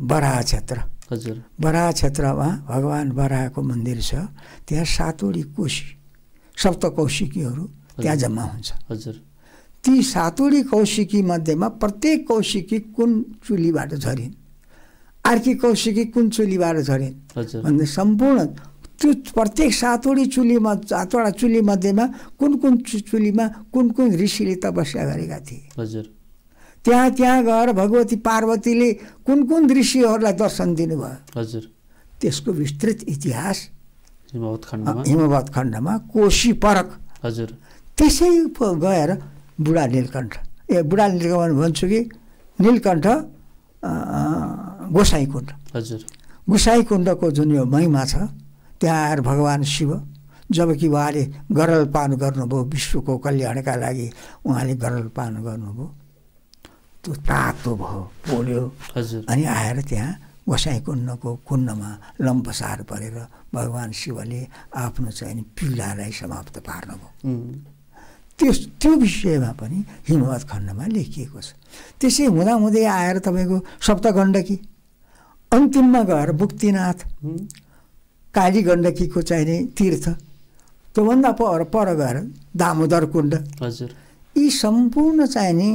बराह क्षेत्र हजुर बराह क्षेत्रमा भगवान् बराहको मन्दिर छ त्यहाँ सातवटी कोशी सप्तकौशिकीहरू त्यहाँ जम्मा हुन्छ हजुर ती सातवटी कौशिकी मध्येमा प्रत्येक कौशिकी कुन चुलीबाट झरिन् आर्की कौशिकी कुन चुलीबाट झरिन् भन्दा सम्पूर्ण त्यो प्रत्येक सातवटै चुलीमा सातवटा मध्येमा कुन कुन चुलीमा कुन कुन ऋषिले तपस्या गरेका थिए हजुर त्यहाँ त्यहाँ गएर भगवती पार्वतीले कुन कुन ऋषिहरूलाई दर्शन दिनुभयो हजुर त्यसको विस्तृत इतिहास हिमवत खण्डमा कोशी परक हजुर त्यसै गएर बुढा नीलकण्ठ ए बुढा नीलकण्ठ भन्छु कि नीलकण्ठ कुण्ड हजुर गोसाई कुण्डको जुन यो महिमा छ त्यहाँ आएर भगवान् शिव जबकि उहाँले गरलपान गर्नुभयो विश्वको कल्याणका लागि उहाँले गरलपान गर्नुभयो त्यो तातो भयो पोल्यो हजुर अनि आएर त्यहाँ गोसाई कुण्डको कुण्डमा लम्पसार परेर भगवान् शिवले आफ्नो चाहिँ पीडालाई समाप्त पार्नुभयो त्यस त्यो विषयमा पनि हिमवत खण्डमा लेखिएको छ त्यसै हुँदाहुँदै आएर तपाईँको सप्त गण्डकी अन्तिममा गएर मुक्तिनाथ काली गण्डकीको चाहिने तीर्थ त्योभन्दा पर पर गएर दामोदर कुण्ड हजुर यी सम्पूर्ण चाहिने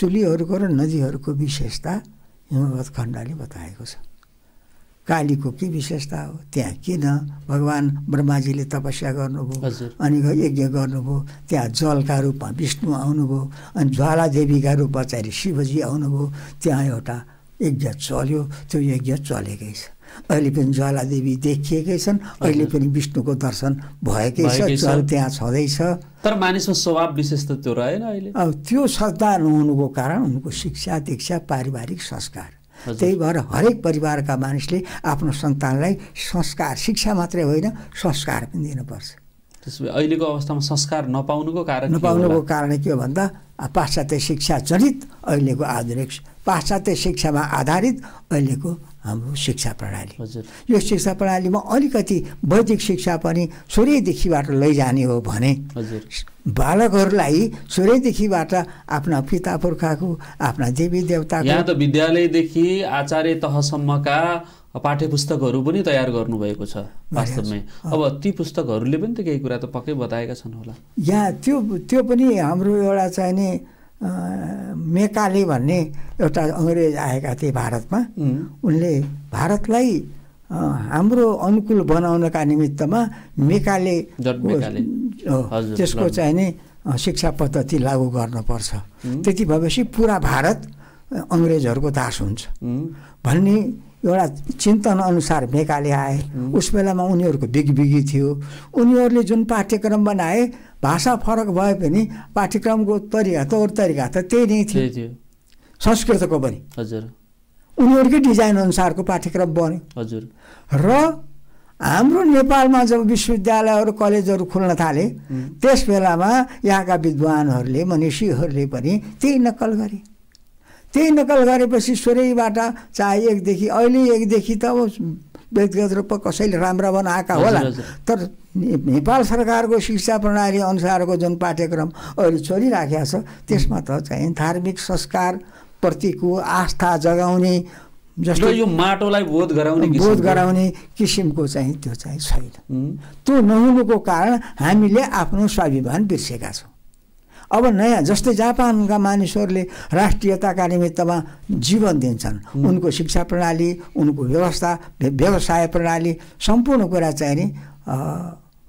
चुलीहरूको र नदीहरूको विशेषता हिमवत खण्डले बताएको छ कालीको के विशेषता हो त्यहाँ किन भगवान् ब्रह्माजीले तपस्या गर्नुभयो अनि यज्ञ गर्नुभयो त्यहाँ जलका रूपमा विष्णु आउनुभयो अनि ज्वालादेवीका रूपमा चाहिँ शिवजी आउनुभयो त्यहाँ एउटा यज्ञ चल्यो त्यो यज्ञ चलेकै छ अहिले पनि ज्वालादेवी देखिएकै छन् अहिले पनि विष्णुको दर्शन भएकै छ जल त्यहाँ छँदैछ तर मानिसमा स्वभाव विशेष त त्यो रहेन अहिले त्यो श्रद्धा नहुनुको कारण उनको शिक्षा दीक्षा पारिवारिक संस्कार त्यही भएर हरेक परिवारका मानिसले आफ्नो सन्तानलाई संस्कार शिक्षा मात्रै होइन संस्कार पनि दिनुपर्छ अहिलेको अवस्थामा संस्कार नपाउनुको कारण नपाउनुको कारण के हो भन्दा पाश्चात्य शिक्षा जनित अहिलेको आधुनिक पाश्चात्य शिक्षामा आधारित अहिलेको हाम्रो शिक्षा प्रणाली हजुर यो शिक्षा प्रणालीमा अलिकति वैदिक शिक्षा पनि सूर्यदेखिबाट लैजाने हो भने हजुर बालकहरूलाई सूर्यदेखिबाट आफ्ना पिता पुर्खाको आफ्ना देवी देवताको यहाँ त विद्यालयदेखि आचार्य तहसम्मका पाठ्य पुस्तकहरू पनि तयार गर्नुभएको छ वास्तवमै अब ती पुस्तकहरूले पनि त केही कुरा त पक्कै बताएका छन् होला यहाँ त्यो त्यो पनि हाम्रो एउटा चाहिँ नि मेकाले भन्ने एउटा अङ्ग्रेज आएका थिए भारतमा उनले भारतलाई हाम्रो अनुकूल बनाउनका निमित्तमा मेकाले त्यसको चाहिने शिक्षा पद्धति लागू गर्नुपर्छ त्यति भएपछि पुरा भारत अङ्ग्रेजहरूको दास हुन्छ भन्ने एउटा चिन्तन अनुसार भेकाले आए उस बेलामा उनीहरूको बिगबिगी थियो उनीहरूले जुन पाठ्यक्रम बनाए भाषा फरक भए पनि पाठ्यक्रमको तरिका तौर तरिका त त्यही नै थियो संस्कृतको पनि हजुर उनीहरूकै डिजाइन अनुसारको पाठ्यक्रम बन्यो हजुर र हाम्रो नेपालमा जब विश्वविद्यालयहरू कलेजहरू खुल्न थाले त्यस बेलामा यहाँका विद्वानहरूले मनिषीहरूले पनि त्यही नक्कल गरे त्यही नकल गरेपछि स्वरैबाट चाहे एकदेखि अहिले एकदेखि त अब व्यक्तिगत रूपमा कसैले राम्रा बनाएका होला तर नेपाल सरकारको शिक्षा प्रणाली अनुसारको जुन पाठ्यक्रम अहिले चलिराखेको छ त्यसमा त चाहिँ धार्मिक संस्कारप्रतिको आस्था जगाउने जस्तो यो माटोलाई बोध गराउने बोध गराउने किसिमको चाहिँ त्यो चाहिँ छैन त्यो नहुनुको कारण हामीले आफ्नो स्वाभिमान बिर्सेका छौँ अब नयाँ जस्तै जापानका मानिसहरूले राष्ट्रियताका निमित्तमा जीवन दिन्छन् उनको शिक्षा प्रणाली उनको व्यवस्था व्यवसाय प्रणाली सम्पूर्ण कुरा चाहिँ नि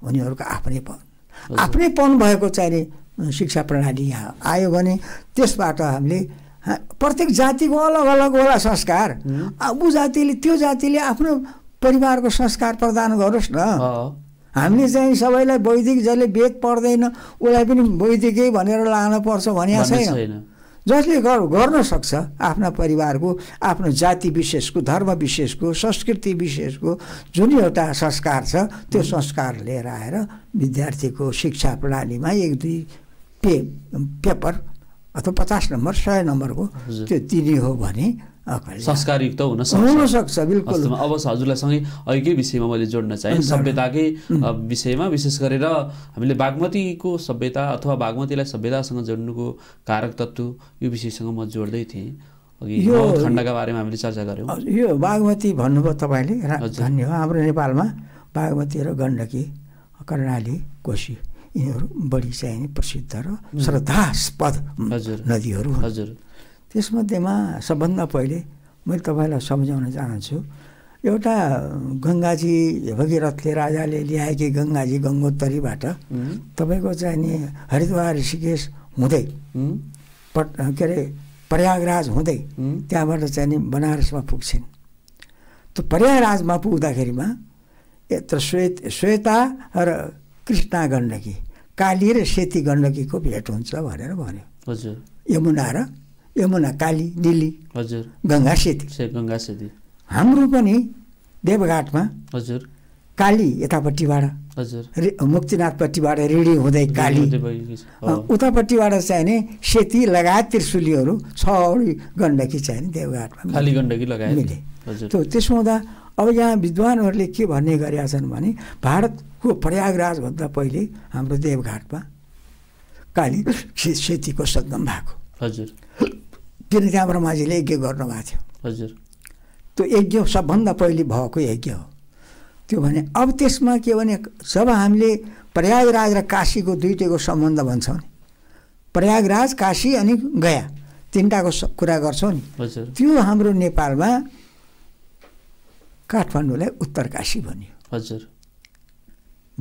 उनीहरूको आफ्नैपन आफ्नैपन भएको चाहिँ नि शिक्षा प्रणाली यहाँ आयो भने त्यसबाट हामीले प्रत्येक जातिको अलग अलग होला संस्कार ऊ जातिले त्यो जातिले आफ्नो परिवारको संस्कार प्रदान गरोस् न हामीले चाहिँ सबैलाई वैदिक जसले वेद पढ्दैन उसलाई पनि वैदिकै भनेर लानुपर्छ भने छैन जसले गर्न सक्छ आफ्ना परिवारको आफ्नो जाति विशेषको धर्म विशेषको संस्कृति विशेषको जुन एउटा संस्कार छ त्यो संस्कार लिएर आएर विद्यार्थीको शिक्षा प्रणालीमा एक दुई पे पेपर अथवा पचास नम्बर सय नम्बरको त्यो तिनी हो भने संस्कारयुक्त हुन सक्छ बिल्कुल अब हजुरलाई सँगै अहिलेकै विषयमा मैले जोड्न चाहेँ सभ्यताकै विषयमा विशेष गरेर हामीले बागमतीको सभ्यता अथवा बागमतीलाई सभ्यतासँग जोड्नुको कारक तत्त्व यो विषयसँग म जोड्दै थिएँ यो खण्डका बारेमा हामीले चर्चा गऱ्यौँ यो बागमती भन्नुभयो तपाईँले धन्य धन्यवाद हाम्रो नेपालमा बागमती र गण्डकी कर्णाली कोशी यिनीहरू बढी चाहिँ प्रसिद्ध र श्रद्धास्पद नदीहरू हजुर त्यसमध्येमा सबभन्दा पहिले मैले तपाईँलाई सम्झाउन चाहन्छु एउटा गङ्गाजी भगीरथले राजाले ल्याएकी गङ्गाजी गङ्गोत्तरीबाट तपाईँको चाहिँ नि हरिद्वार ऋषिकेश हुँदै पट के अरे प्रयागराज हुँदै त्यहाँबाट चाहिँ नि बनारसमा पुग्छिन् त्यो प्रयागराजमा पुग्दाखेरिमा यत्र श्वेत श्वेता र कृष्णा गण्डकी काली र सेती गण्डकीको भेट हुन्छ भनेर भन्यो हजुर यमुना र यमुना काली दिल्ली हजुर गङ्गा सेती गङ्गा सेती हाम्रो पनि देवघाटमा हजुर काली यतापट्टिबाट हजुर मुक्तिनाथपट्टिबाट रेडी हुँदै काली उतापट्टिबाट नि सेती लगायत त्रिशुलीहरू छवटी गण्डकी चाहिने देवघाटमा काली गण्डकी लगायत त्यो त्यसो हुँदा अब यहाँ विद्वानहरूले के भन्ने गरेका छन् भने भारतको प्रयागराजभन्दा पहिले हाम्रो देवघाटमा काली सेतीको सङ्गम भएको हजुर तिनश्याम माझीले यज्ञ गर्नुभएको थियो हजुर त्यो यज्ञ सबभन्दा पहिले भएको यज्ञ हो त्यो भने अब त्यसमा के भने जब हामीले प्रयागराज र काशीको दुइटैको सम्बन्ध भन्छौँ नि प्रयागराज काशी अनि गया तिनवटाको कुरा गर्छौँ नि हजुर त्यो हाम्रो नेपालमा काठमाडौँलाई उत्तर काशी भनियो हजुर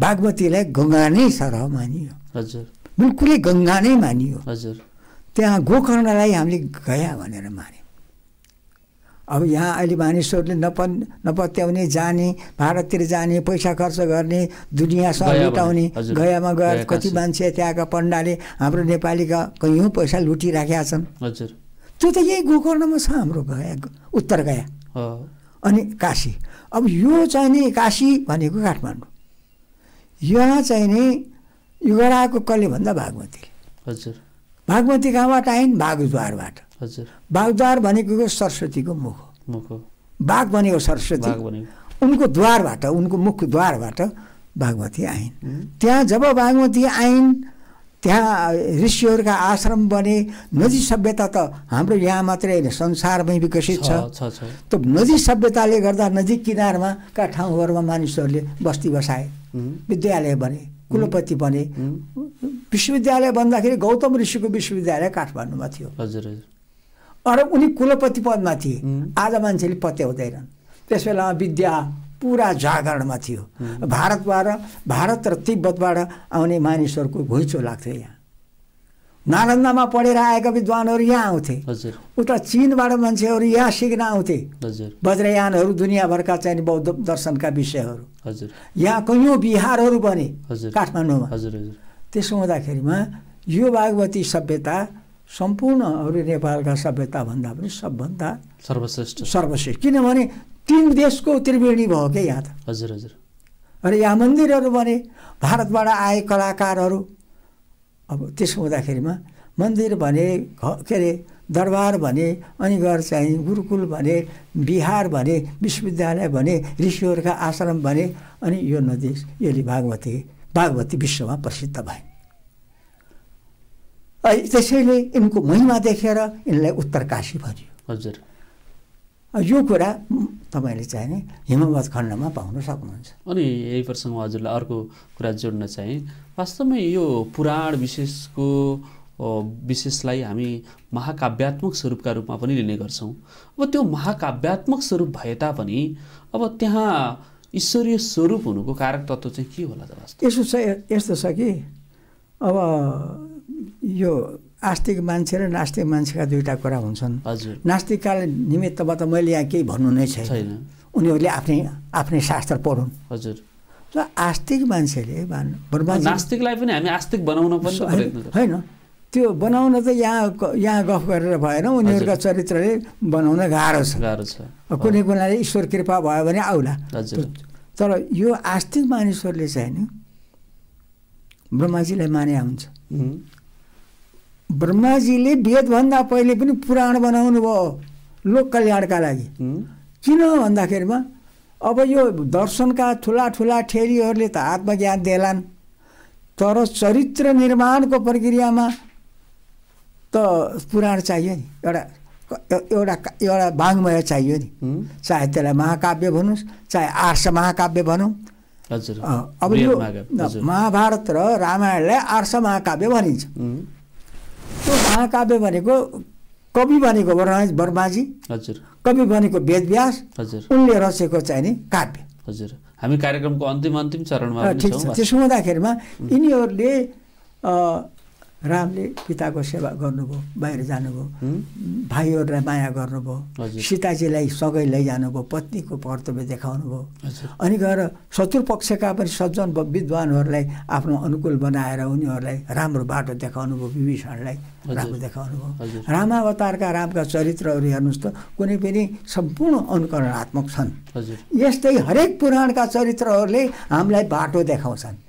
बागमतीलाई गङ्गा नै सरह मानियो हजुर बिल्कुलै गङ्गा नै मानियो हजुर त्यहाँ गोकर्णलाई हामीले गया भनेर मान्यौँ अब यहाँ अहिले मानिसहरूले नप नपत्याउने जाने भारततिर जाने पैसा खर्च गर्ने दुनियाँसँग लुटाउने गयामा गएर कति मान्छे त्यहाँका पण्डाले हाम्रो नेपालीका कैयौँ पैसा लुटिराखेका छन् हजुर त्यो त यही गोकर्णमा छ हाम्रो गया उत्तर गया अनि काशी अब यो चाहिँ नि काशी भनेको काठमाडौँ यहाँ चाहिँ नि युगराको कसले भन्दा भागमती हजुर भागमती कहाँबाट आइन् बाघद्वारबाट हजुर बाघद्वार भनेको सरस्वतीको मुख हो बाघ भनेको सरस्वती उनको द्वारबाट उनको मुख द्वारबाट बागमती आइन् त्यहाँ जब बागमती आइन् त्यहाँ ऋषिहरूका आश्रम बने नदी सभ्यता त हाम्रो यहाँ मात्रै होइन संसारमै विकसित छ त नदी सभ्यताले गर्दा नदी किनारमा का ठाउँहरूमा मानिसहरूले बस्ती बसाए विद्यालय बने कुलपति बने विश्वविद्यालय भन्दाखेरि गौतम ऋषिको विश्वविद्यालय काठमाडौँमा थियो हजुर हजुर र उनी कुलपति पदमा थिए आज मान्छेले पत्याउँदैनन् त्यस बेलामा विद्या पुरा जागरणमा थियो भारतबाट भारत र तिब्बतबाट आउने मानिसहरूको घुइँचो लाग्थ्यो यहाँ नालन्दामा पढेर आएका विद्वानहरू यहाँ आउँथे उता चिनबाट मान्छेहरू यहाँ सिक्न आउँथे वज्रयानहरू दुनियाँभरका चाहिँ बौद्ध दर्शनका विषयहरू यहाँ कैयौँ बिहारहरू बने काठमाडौँमा त्यसो हुँदाखेरिमा यो बागमती सभ्यता सम्पूर्ण अरू नेपालका सभ्यताभन्दा पनि सबभन्दा सर्वश्रेष्ठ सर्वश्रेष्ठ किनभने तिन देशको त्रिवेणी भयो क्या यहाँ त हजुर हजुर र यहाँ मन्दिरहरू बने भारतबाट आए कलाकारहरू अब त्यसो हुँदाखेरिमा मन्दिर भने के अरे दरबार भने अनि गएर चाहिँ गुरुकुल भने बिहार भने विश्वविद्यालय भने ऋषिहरूका आश्रम भने अनि यो नदी यसले भागवती भागवती विश्वमा प्रसिद्ध भए त्यसैले यिनको महिमा देखेर यिनलाई उत्तरकाशी भनियो हजुर यो कुरा तपाईँले चाहिँ नि हिमवत खण्डमा पाउन सक्नुहुन्छ अनि यही प्रसङ्ग हजुरलाई अर्को कुरा जोड्न चाहिँ वास्तवमै यो पुराण विशेषको विशेषलाई हामी महाकाव्यात्मक स्वरूपका रूपमा पनि लिने गर्छौँ अब त्यो महाकाव्यात्मक स्वरूप भए तापनि अब त्यहाँ ईश्वरीय स्वरूप हुनुको कारक तत्त्व चाहिँ के होला त यसो छ यस्तो छ कि अब यो आस्तिक मान्छे र नास्तिक मान्छेका दुईवटा कुरा हुन्छन् हजुर निमित्तमा त मैले यहाँ केही भन्नु नै छैन उनीहरूले आफ्नै आफ्नै शास्त्र पढुन् हजुर र आस्तिक मान्छेले नास्तिकलाई पनि हामी आस्तिक बनाउन पनि होइन त्यो बनाउन त यहाँ यहाँ गफ गरेर भएन उनीहरूको चरित्रले बनाउन गाह्रो छ गाह्रो छ कुनै कुनाले ईश्वर कृपा भयो भने आउला तर यो आस्तिक मानिसहरूले चाहिँ नि ब्रह्माजीलाई माने हुन्छ ब्रह्माजीले वेदभन्दा पहिले पनि पुराण बनाउनु भयो लोक कल्याणका लागि किन भन्दाखेरिमा अब यो दर्शनका ठुला ठुला ठेरीहरूले त आत्मज्ञान दिएलान् तर चरित्र निर्माणको प्रक्रियामा त पुराण चाहियो नि एउटा एउटा एउटा वाङ्मय चाहियो नि चाहे त्यसलाई महाकाव्य भनौँ चाहे आर्ष महाकाव्य भनौँ हजुर अब यो महाभारत र रामायणलाई आर्ष महाकाव्य भनिन्छ त्यो महाकाव्य भनेको कवि भनेको वरराज वर्माजी हजुर कवि भनेको वेदव्यास हजुर उनले रचेको चाहिँ नि काव्य हजुर हामी कार्यक्रमको अन्तिम अन्तिम चरणमा ठिक छ त्यसो हुँदाखेरिमा यिनीहरूले रामले पिताको सेवा गर्नुभयो बाहिर जानुभयो भाइहरूलाई माया गर्नुभयो सीताजीलाई सँगै लैजानुभयो पत्नीको कर्तव्य देखाउनु भयो अनि गएर शत्रु पक्षका पनि सज्जन विद्वानहरूलाई आफ्नो अनुकूल बनाएर उनीहरूलाई राम्रो बाटो देखाउनु भयो विभीषणलाई राम्रो देखाउनु भयो रामावतारका रामका चरित्रहरू हेर्नुहोस् त कुनै पनि सम्पूर्ण अनुकरणात्मक छन् यस्तै हरेक पुराणका चरित्रहरूले हामीलाई बाटो देखाउँछन्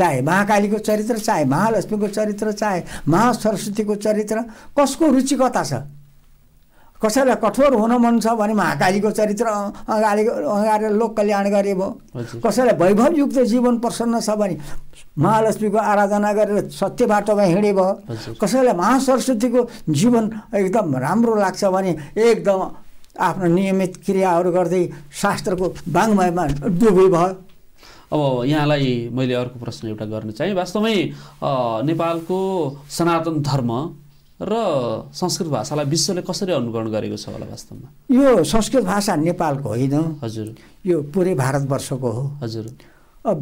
चाहे महाकालीको चरित्र चाहे महालक्ष्मीको चरित्र चाहे महासरस्वतीको चरित्र कसको रुचि कता छ कसैलाई कठोर हुन मन छ भने महाकालीको चरित्र अगाडि अँगालेर लोक कल्याण गरे भयो कसैलाई वैभवयुक्त जीवन प्रसन्न छ भने महालक्ष्मीको आराधना गरेर सत्य बाटोमा हिँडे भयो कसैलाई महासरस्वतीको जीवन एकदम राम्रो लाग्छ भने एकदम आफ्नो नियमित क्रियाहरू गर्दै शास्त्रको वाङ्मयमा डुबे भयो अब यहाँलाई मैले अर्को प्रश्न एउटा गर्न चाहेँ वास्तवमै नेपालको सनातन धर्म र संस्कृत भाषालाई विश्वले कसरी अनुकरण गरेको छ होला वास्तवमा यो संस्कृत भाषा नेपालको होइन हजुर यो पुरै भारतवर्षको हो हजुर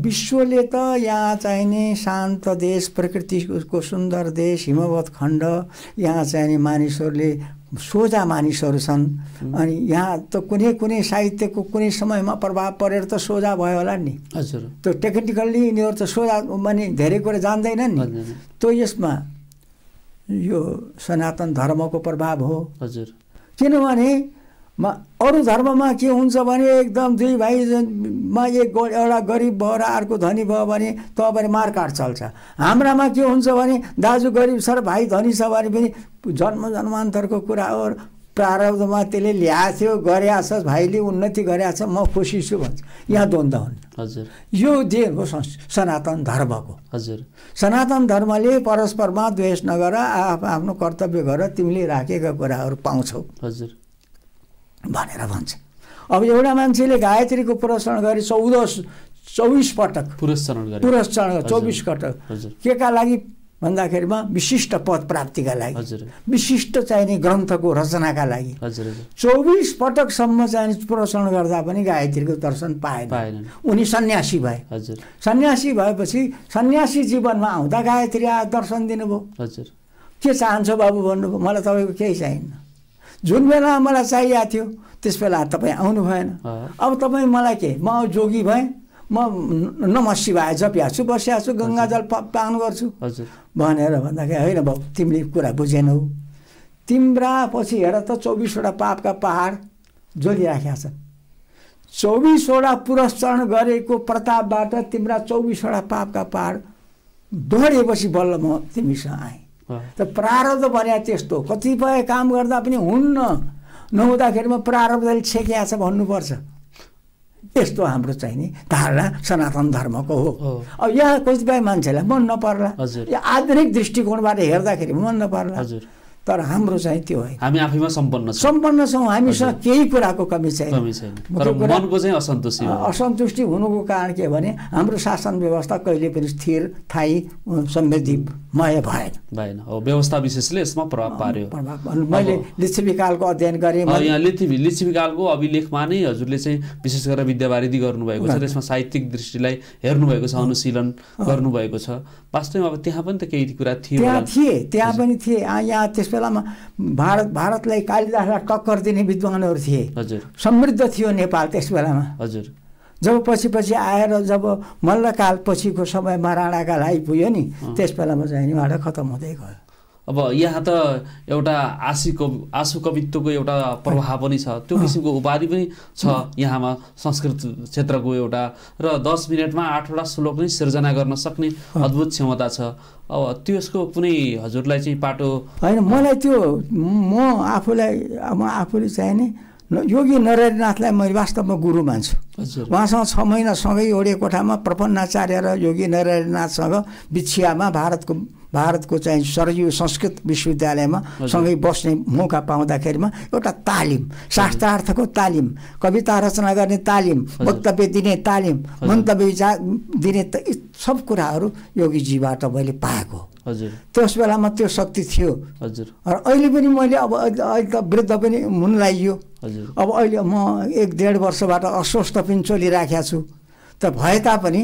विश्वले त यहाँ चाहिने शान्त देश प्रकृतिको सुन्दर देश हिमवत खण्ड यहाँ चाहिने मानिसहरूले सोझा मानिसहरू छन् अनि यहाँ त कुनै कुनै साहित्यको कुनै समयमा प्रभाव परेर त सोझा भयो होला नि हजुर त्यो टेक्निकल्ली यिनीहरू त सोझा माने धेरै कुरा जान्दैनन् नि त्यो यसमा यो सनातन धर्मको प्रभाव हो हजुर किनभने मा अरू धर्ममा के हुन्छ भने एकदम दुई भाइमा एक एउटा गरिब भयो र अर्को धनी भयो भने तपाईँ मारकाट चल्छ हाम्रामा के हुन्छ भने दाजु गरिब सर भाइ धनी छ भने पनि जन्म जन्मान्तरको कुरा हो प्रारब्धमा त्यसले ल्याएको थियो गरेका छ भाइले उन्नति गरेका छ म खुसी छु भन्छ यहाँ द्वन्द हुन्छ हजुर यो जे हो सनातन धर्मको हजुर सनातन धर्मले परस्परमा द्वेष नगर आफ्नो कर्तव्य गर तिमीले राखेका कुराहरू पाउँछौ हजुर भनेर भन्छ अब एउटा मान्छेले गायत्रीको पुरस्करण गरे चौध चौबिस पटक पुरस्करण पुरस्करण चौबिस पटक के का लागि भन्दाखेरिमा विशिष्ट पद प्राप्तिका लागि विशिष्ट चाहिने ग्रन्थको रचनाका लागि चौबिस पटकसम्म चाहिने प्रसरण गर्दा पनि गायत्रीको दर्शन पाएन उनी सन्यासी भए सन्यासी भएपछि सन्यासी जीवनमा आउँदा गायत्री आ दर्शन दिनुभयो के चाहन्छ बाबु भन्नुभयो मलाई तपाईँको केही चाहिन्न जुन बेला मलाई चाहिएको थियो त्यस बेला तपाईँ आउनु भएन अब तपाईँ मलाई के म जोगी भएँ म नम भए जपिया छु बसिया छु गङ्गाजल पान गर्छु भनेर भन्दाखेरि होइन भाउ तिमीले कुरा बुझेनौ तिम्रा पछि हेर त चौबिसवटा पापका पहाड जोगिराखेका छन् चौबिसवटा पुरस्चरण गरेको प्रतापबाट तिम्रा चौबिसवटा पापका पहाड दोहोरेपछि बल्ल म तिमीसँग आएँ त प्रारब्ध भने त्यस्तो कतिपय काम गर्दा पनि हुन्न म प्रारब्धले छेकिया छ भन्नुपर्छ यस्तो हाम्रो चाहिने धारणा सनातन धर्मको हो अब यहाँ कतिपय मान्छेलाई मन नपर्ला यो आधुनिक दृष्टिकोणबाट हेर्दाखेरि मन नपर्ला तर हाम्रो चाहिँ त्यो होइन हामी आफैमा सम्पन्न सम्पन्न छौँ हामीसँग केही कुराको कमी छैन असन्तुष्टि असन्तुष्टि हुनुको कारण के भने हाम्रो शासन व्यवस्था कहिले पनि स्थिर थायी समृद्धिमय भएन भएन हो व्यवस्था विशेषले यसमा प्रभाव पार्यो मैले लिच्छी कालको अध्ययन गरेँ यहाँ लिच्छी लिच्छी अभिलेखमा नै हजुरले चाहिँ विशेष गरेर विद्यावारिधि गर्नुभएको छ त्यसमा साहित्यिक दृष्टिलाई हेर्नुभएको छ अनुशीलन गर्नुभएको छ वास्तवमा अब त्यहाँ पनि त केही कुरा थियो त्यहाँ थिए त्यहाँ पनि थिए यहाँ त्यस बेलामा भारत भारतलाई कालिदासलाई टक्कर दिने विद्वानहरू थिए हजुर समृद्ध थियो नेपाल त्यस बेलामा हजुर जब पछि पछि आएर जब मल्लकाल पछिको समयमा राणाकाल आइपुग्यो नि त्यस बेलामा चाहिँ यहाँबाट खतम हुँदै गयो अब यहाँ त एउटा आशी कवि आशु कवित्वको एउटा प्रभाव पनि छ त्यो किसिमको उपाधि पनि छ यहाँमा संस्कृत क्षेत्रको एउटा र दस मिनटमा आठवटा श्लोक नै सिर्जना गर्न सक्ने अद्भुत क्षमता छ अब त्यसको कुनै हजुरलाई चाहिँ पाटो होइन मलाई त्यो म आफूलाई म आफूले नि योगी नरेन्द्रनाथलाई मैले वास्तवमा गुरु मान्छु उहाँसँग छ महिना सँगै ओडे कोठामा प्रपन्नाचार्य र योगी नरेन्द्रनाथसँग बिछियामा भारतको भारतको चाहिँ सरयू संस्कृत विश्वविद्यालयमा सँगै बस्ने मौका पाउँदाखेरिमा एउटा तालिम शास्त्रार्थको तालिम कविता रचना गर्ने तालिम वक्तव्य दिने तालिम मन्तव्य जा दिने सब कुराहरू योगीजीबाट मैले पाएको हजुर त्यस बेलामा त्यो शक्ति थियो हजुर र अहिले पनि मैले अब अहिले त वृद्ध पनि हुन लागियो अब अहिले म एक डेढ वर्षबाट अस्वस्थ पनि चलिराखेको छु त भए तापनि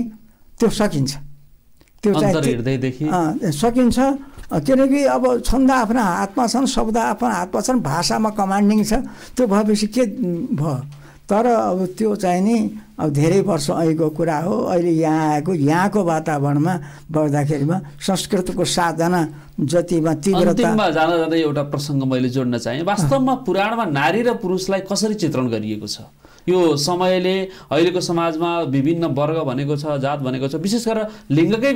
त्यो सकिन्छ त्यो चाहिँ सकिन्छ किनकि अब छन्द आफ्नो हातमा छन् शब्द आफ्नो हातमा छन् भाषामा कमान्डिङ छ त्यो भएपछि के भयो तर अब त्यो चाहिँ नि अब धेरै वर्ष अहिलेको कुरा हो अहिले यहाँ आएको यहाँको वातावरणमा बढ्दाखेरिमा संस्कृतको साधना जतिमा तीव्रतामा जाँदा जाँदै एउटा प्रसङ्ग मैले जोड्न चाहेँ वास्तवमा पुराणमा नारी र पुरुषलाई कसरी चित्रण गरिएको छ यो समयले अहिलेको समाजमा विभिन्न वर्ग भनेको छ जात भनेको छ विशेष गरेर लिङ्गकै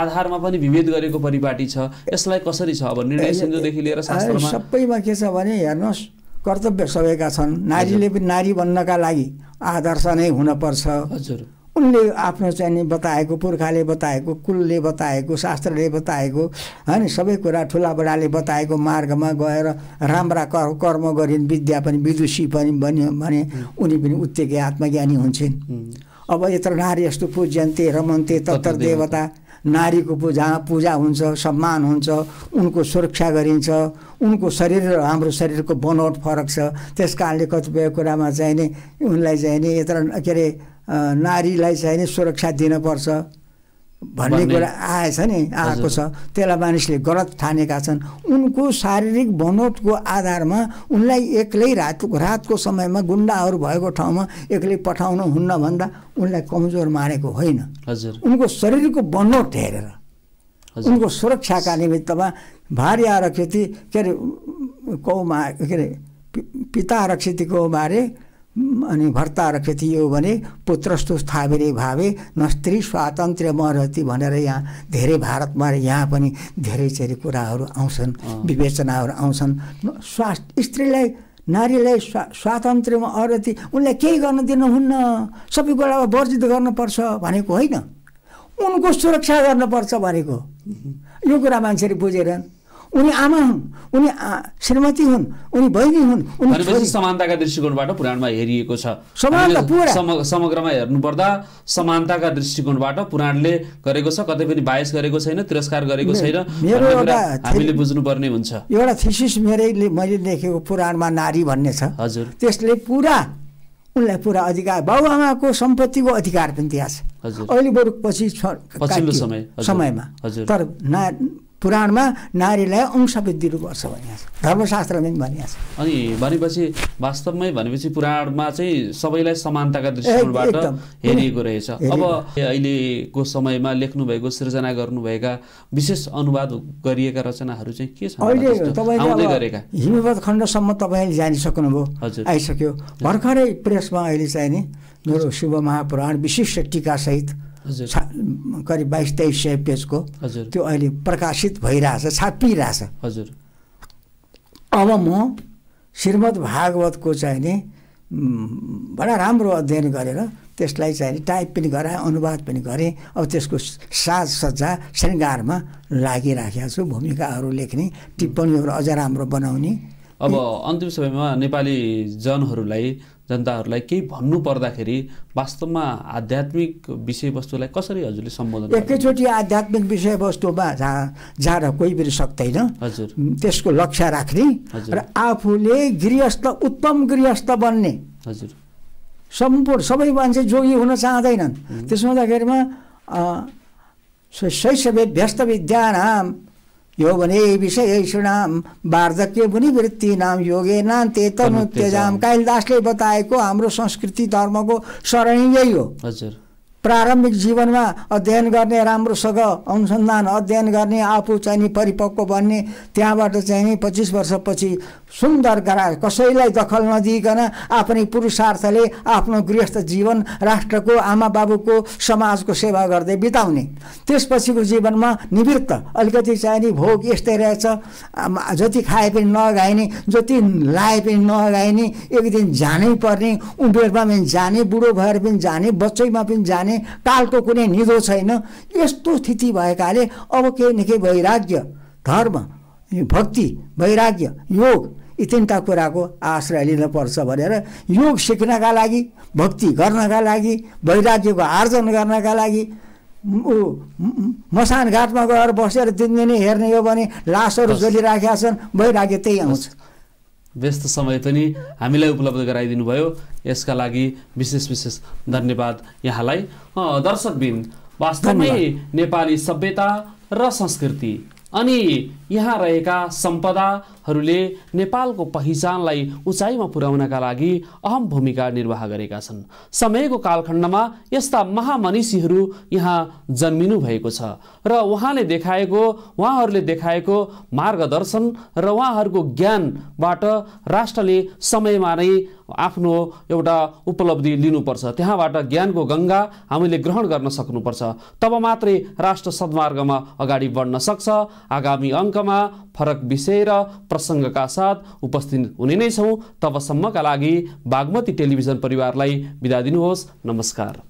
आधारमा पनि विभेद गरेको परिपाटी छ यसलाई कसरी छ अब निर्णय सिन्धुदेखि लिएर शास्त्रमा सबैमा के छ भने हेर्नुहोस् कर्तव्य सबैका छन् नारीले पनि नारी बन्नका लागि आदर्श नै हुनपर्छ हजुर उनले आफ्नो चाहिँ नि बताएको पुर्खाले बताएको कुलले बताएको शास्त्रले बताएको होइन सबै कुरा ठुला बडाले बताएको मार्गमा गएर राम्रा कर्म गरिन् विद्या पनि विदुषी पनि बन्यो भने उनी पनि उत्तिकै आत्मज्ञानी हुन्छन् अब यत्र नारी यस्तो पूज्यन्ते रमन्ते तत्तर देवता नारीको पूजा पूजा हुन्छ सम्मान हुन्छ उनको सुरक्षा गरिन्छ उनको शरीर र हाम्रो शरीरको बनावट फरक छ त्यस कारणले कतिपय कुरामा चाहिँ नि उनलाई चाहिँ नि यत्र के अरे नारीलाई चाहिँ नि सुरक्षा दिनपर्छ भन्ने कुरा आएछ नि आएको छ त्यसलाई मानिसले गलत ठानेका छन् उनको शारीरिक बनोटको आधारमा उनलाई एक्लै रात रातको समयमा गुन्डाहरू भएको ठाउँमा एक्लै पठाउनु हुन्न भन्दा उनलाई कमजोर मानेको होइन उनको शरीरको बनोट हेरेर उनको सुरक्षाका निमित्तमा भारी आरक्षित के अरे कौमा के अरे पिता आरक्षितको बारे अनि भर्ता यो भने पुत्रस्तु स्थाविरे भावे न स्त्री स्वातन्त्र्य महरती भनेर यहाँ धेरै भारतमा यहाँ पनि धेरै चाहिँ कुराहरू आउँछन् विवेचनाहरू आउँछन् स्वास्थ्य स्त्रीलाई नारीलाई स्वा स्वातन्त्र्यमा अरति उनलाई केही गर्न दिनुहुन्न सबै कुरा वर्जित गर्नुपर्छ भनेको होइन उनको सुरक्षा गर्नुपर्छ भनेको यो कुरा मान्छेले बुझेनन् उनी आमा हुन् उनी श्रीमती हुन् उनी बहिनी हुन् उनी समानताका दृष्टिकोणबाट पुराणमा हेरिएको छ समग्रमा हेर्नुपर्दा समानताका दृष्टिकोणबाट पुराणले गरेको छ कतै पनि बायस गरेको छैन तिरस्कार गरेको छैन मेरो एउटा हामीले बुझ्नुपर्ने हुन्छ एउटा थिसिस मेरैले मैले लेखेको पुराणमा नारी भन्ने छ हजुर त्यसले पुरा उनलाई पुरा अधिकार बाबुआमाको सम्पत्तिको अधिकार पनि दिएको छ अहिले बरु पछि पछिल्लो समयमा तर ना पुराणमा नारीलाई अंशविद दिनुपर्छ भनिएको छ धर्मशास्त्रमा पनि भनिएको छ अनि भनेपछि वास्तवमै भनेपछि पुराणमा चाहिँ सबैलाई समानताका दृष्टिकोणबाट हेरिएको रहेछ अब अहिलेको समयमा लेख्नुभएको सृजना गर्नुभएका विशेष अनुवाद गरिएका रचनाहरू चाहिँ के छ अहिले तपाईँले हिमवत खण्डसम्म तपाईँले जानिसक्नुभयो हजुर आइसक्यो भर्खरै प्रेसमा अहिले चाहिँ नि मेरो शुभ महापुराण विशिष्ट टिकासहित करिब बाइस तेइस सय पेजको हजुर त्यो अहिले प्रकाशित भइरहेछ छापिरहेछ हजुर अब म श्रीमद् भागवतको चाहिँ नि बडा राम्रो अध्ययन गरेर त्यसलाई चाहिँ टाइप पनि गराएँ अनुवाद पनि गरेँ अब त्यसको साज सज्जा शृङ्गारमा लागिराखेको छु भूमिकाहरू लेख्ने टिप्पणीहरू अझ राम्रो बनाउने अब अन्तिम समयमा नेपाली जनहरूलाई जनताहरूलाई केही भन्नु पर्दाखेरि वास्तवमा आध्यात्मिक विषयवस्तुलाई कसरी हजुरले सम्बोधन एकैचोटि आध्यात्मिक विषयवस्तुमा जा जान कोही पनि सक्दैन हजुर त्यसको लक्ष्य राख्ने र आफूले गृहस्थ उत्तम गृहस्थ बन्ने हजुर सम्पूर्ण सबै मान्छे जोगी हुन चाहँदैनन् त्यसो हुँदाखेरिमा शैशवे व्यस्त विद्यानाम यो भने यौवने नाम वार्धक्य पनि योगे नाम तनु त्यजाम कालिदासले बताएको हाम्रो संस्कृति धर्मको शरण यही हो हजुर प्रारम्भिक जीवनमा अध्ययन गर्ने राम्रोसँग अनुसन्धान अध्ययन गर्ने आफू चाहिँ नि परिपक्व बन्ने त्यहाँबाट चाहिँ नि पच्चिस वर्षपछि सुन्दर गरा कसैलाई दखल नदिइकन आफ्नै पुरुषार्थले आफ्नो गृहस्थ जीवन राष्ट्रको आमा बाबुको समाजको सेवा गर्दै बिताउने त्यसपछिको जीवनमा निवृत्त अलिकति चाहिँ नि भोग यस्तै रहेछ जति खाए पनि नगाइने जति लाए पनि नगाइने एक दिन जानै पर्ने उमेरमा पनि जाने बुढो भएर पनि जाने बच्चैमा पनि जाने भने कालको कुनै निधो छैन यस्तो स्थिति भएकाले अब केही न केही वैराग्य धर्म भक्ति वैराग्य योग यी तिनवटा कुराको आश्रय लिनुपर्छ भनेर योग सिक्नका लागि भक्ति गर्नका लागि वैराग्यको आर्जन गर्नका लागि ऊ मसान घाटमा गएर बसेर दिनदिनै हेर्ने हो भने लासहरू जोलिराखेका छन् वैराग्य त्यही आउँछ व्यस्त समय पनि हामीलाई उपलब्ध गराइदिनु भयो यसका लागि विशेष विशेष धन्यवाद यहाँलाई दर्शकबिन वास्तवमै नेपाली सभ्यता र संस्कृति अनि यहाँ रहेका सम्पदाहरूले नेपालको पहिचानलाई उचाइमा पुर्याउनका लागि अहम भूमिका निर्वाह गरेका छन् समयको कालखण्डमा यस्ता महामनिषीहरू यहाँ जन्मिनु भएको छ र उहाँले देखाएको उहाँहरूले देखाएको मार्गदर्शन र उहाँहरूको ज्ञानबाट राष्ट्रले समयमा नै आफ्नो एउटा उपलब्धि लिनुपर्छ त्यहाँबाट ज्ञानको गङ्गा हामीले ग्रहण गर्न सक्नुपर्छ तब मात्रै राष्ट्र सद्मार्गमा अगाडि बढ्न सक्छ आगामी अङ्क फरक विषय र प्रसङ्गका साथ उपस्थित हुने नै छौँ तबसम्मका लागि बागमती टेलिभिजन परिवारलाई बिदा दिनुहोस् नमस्कार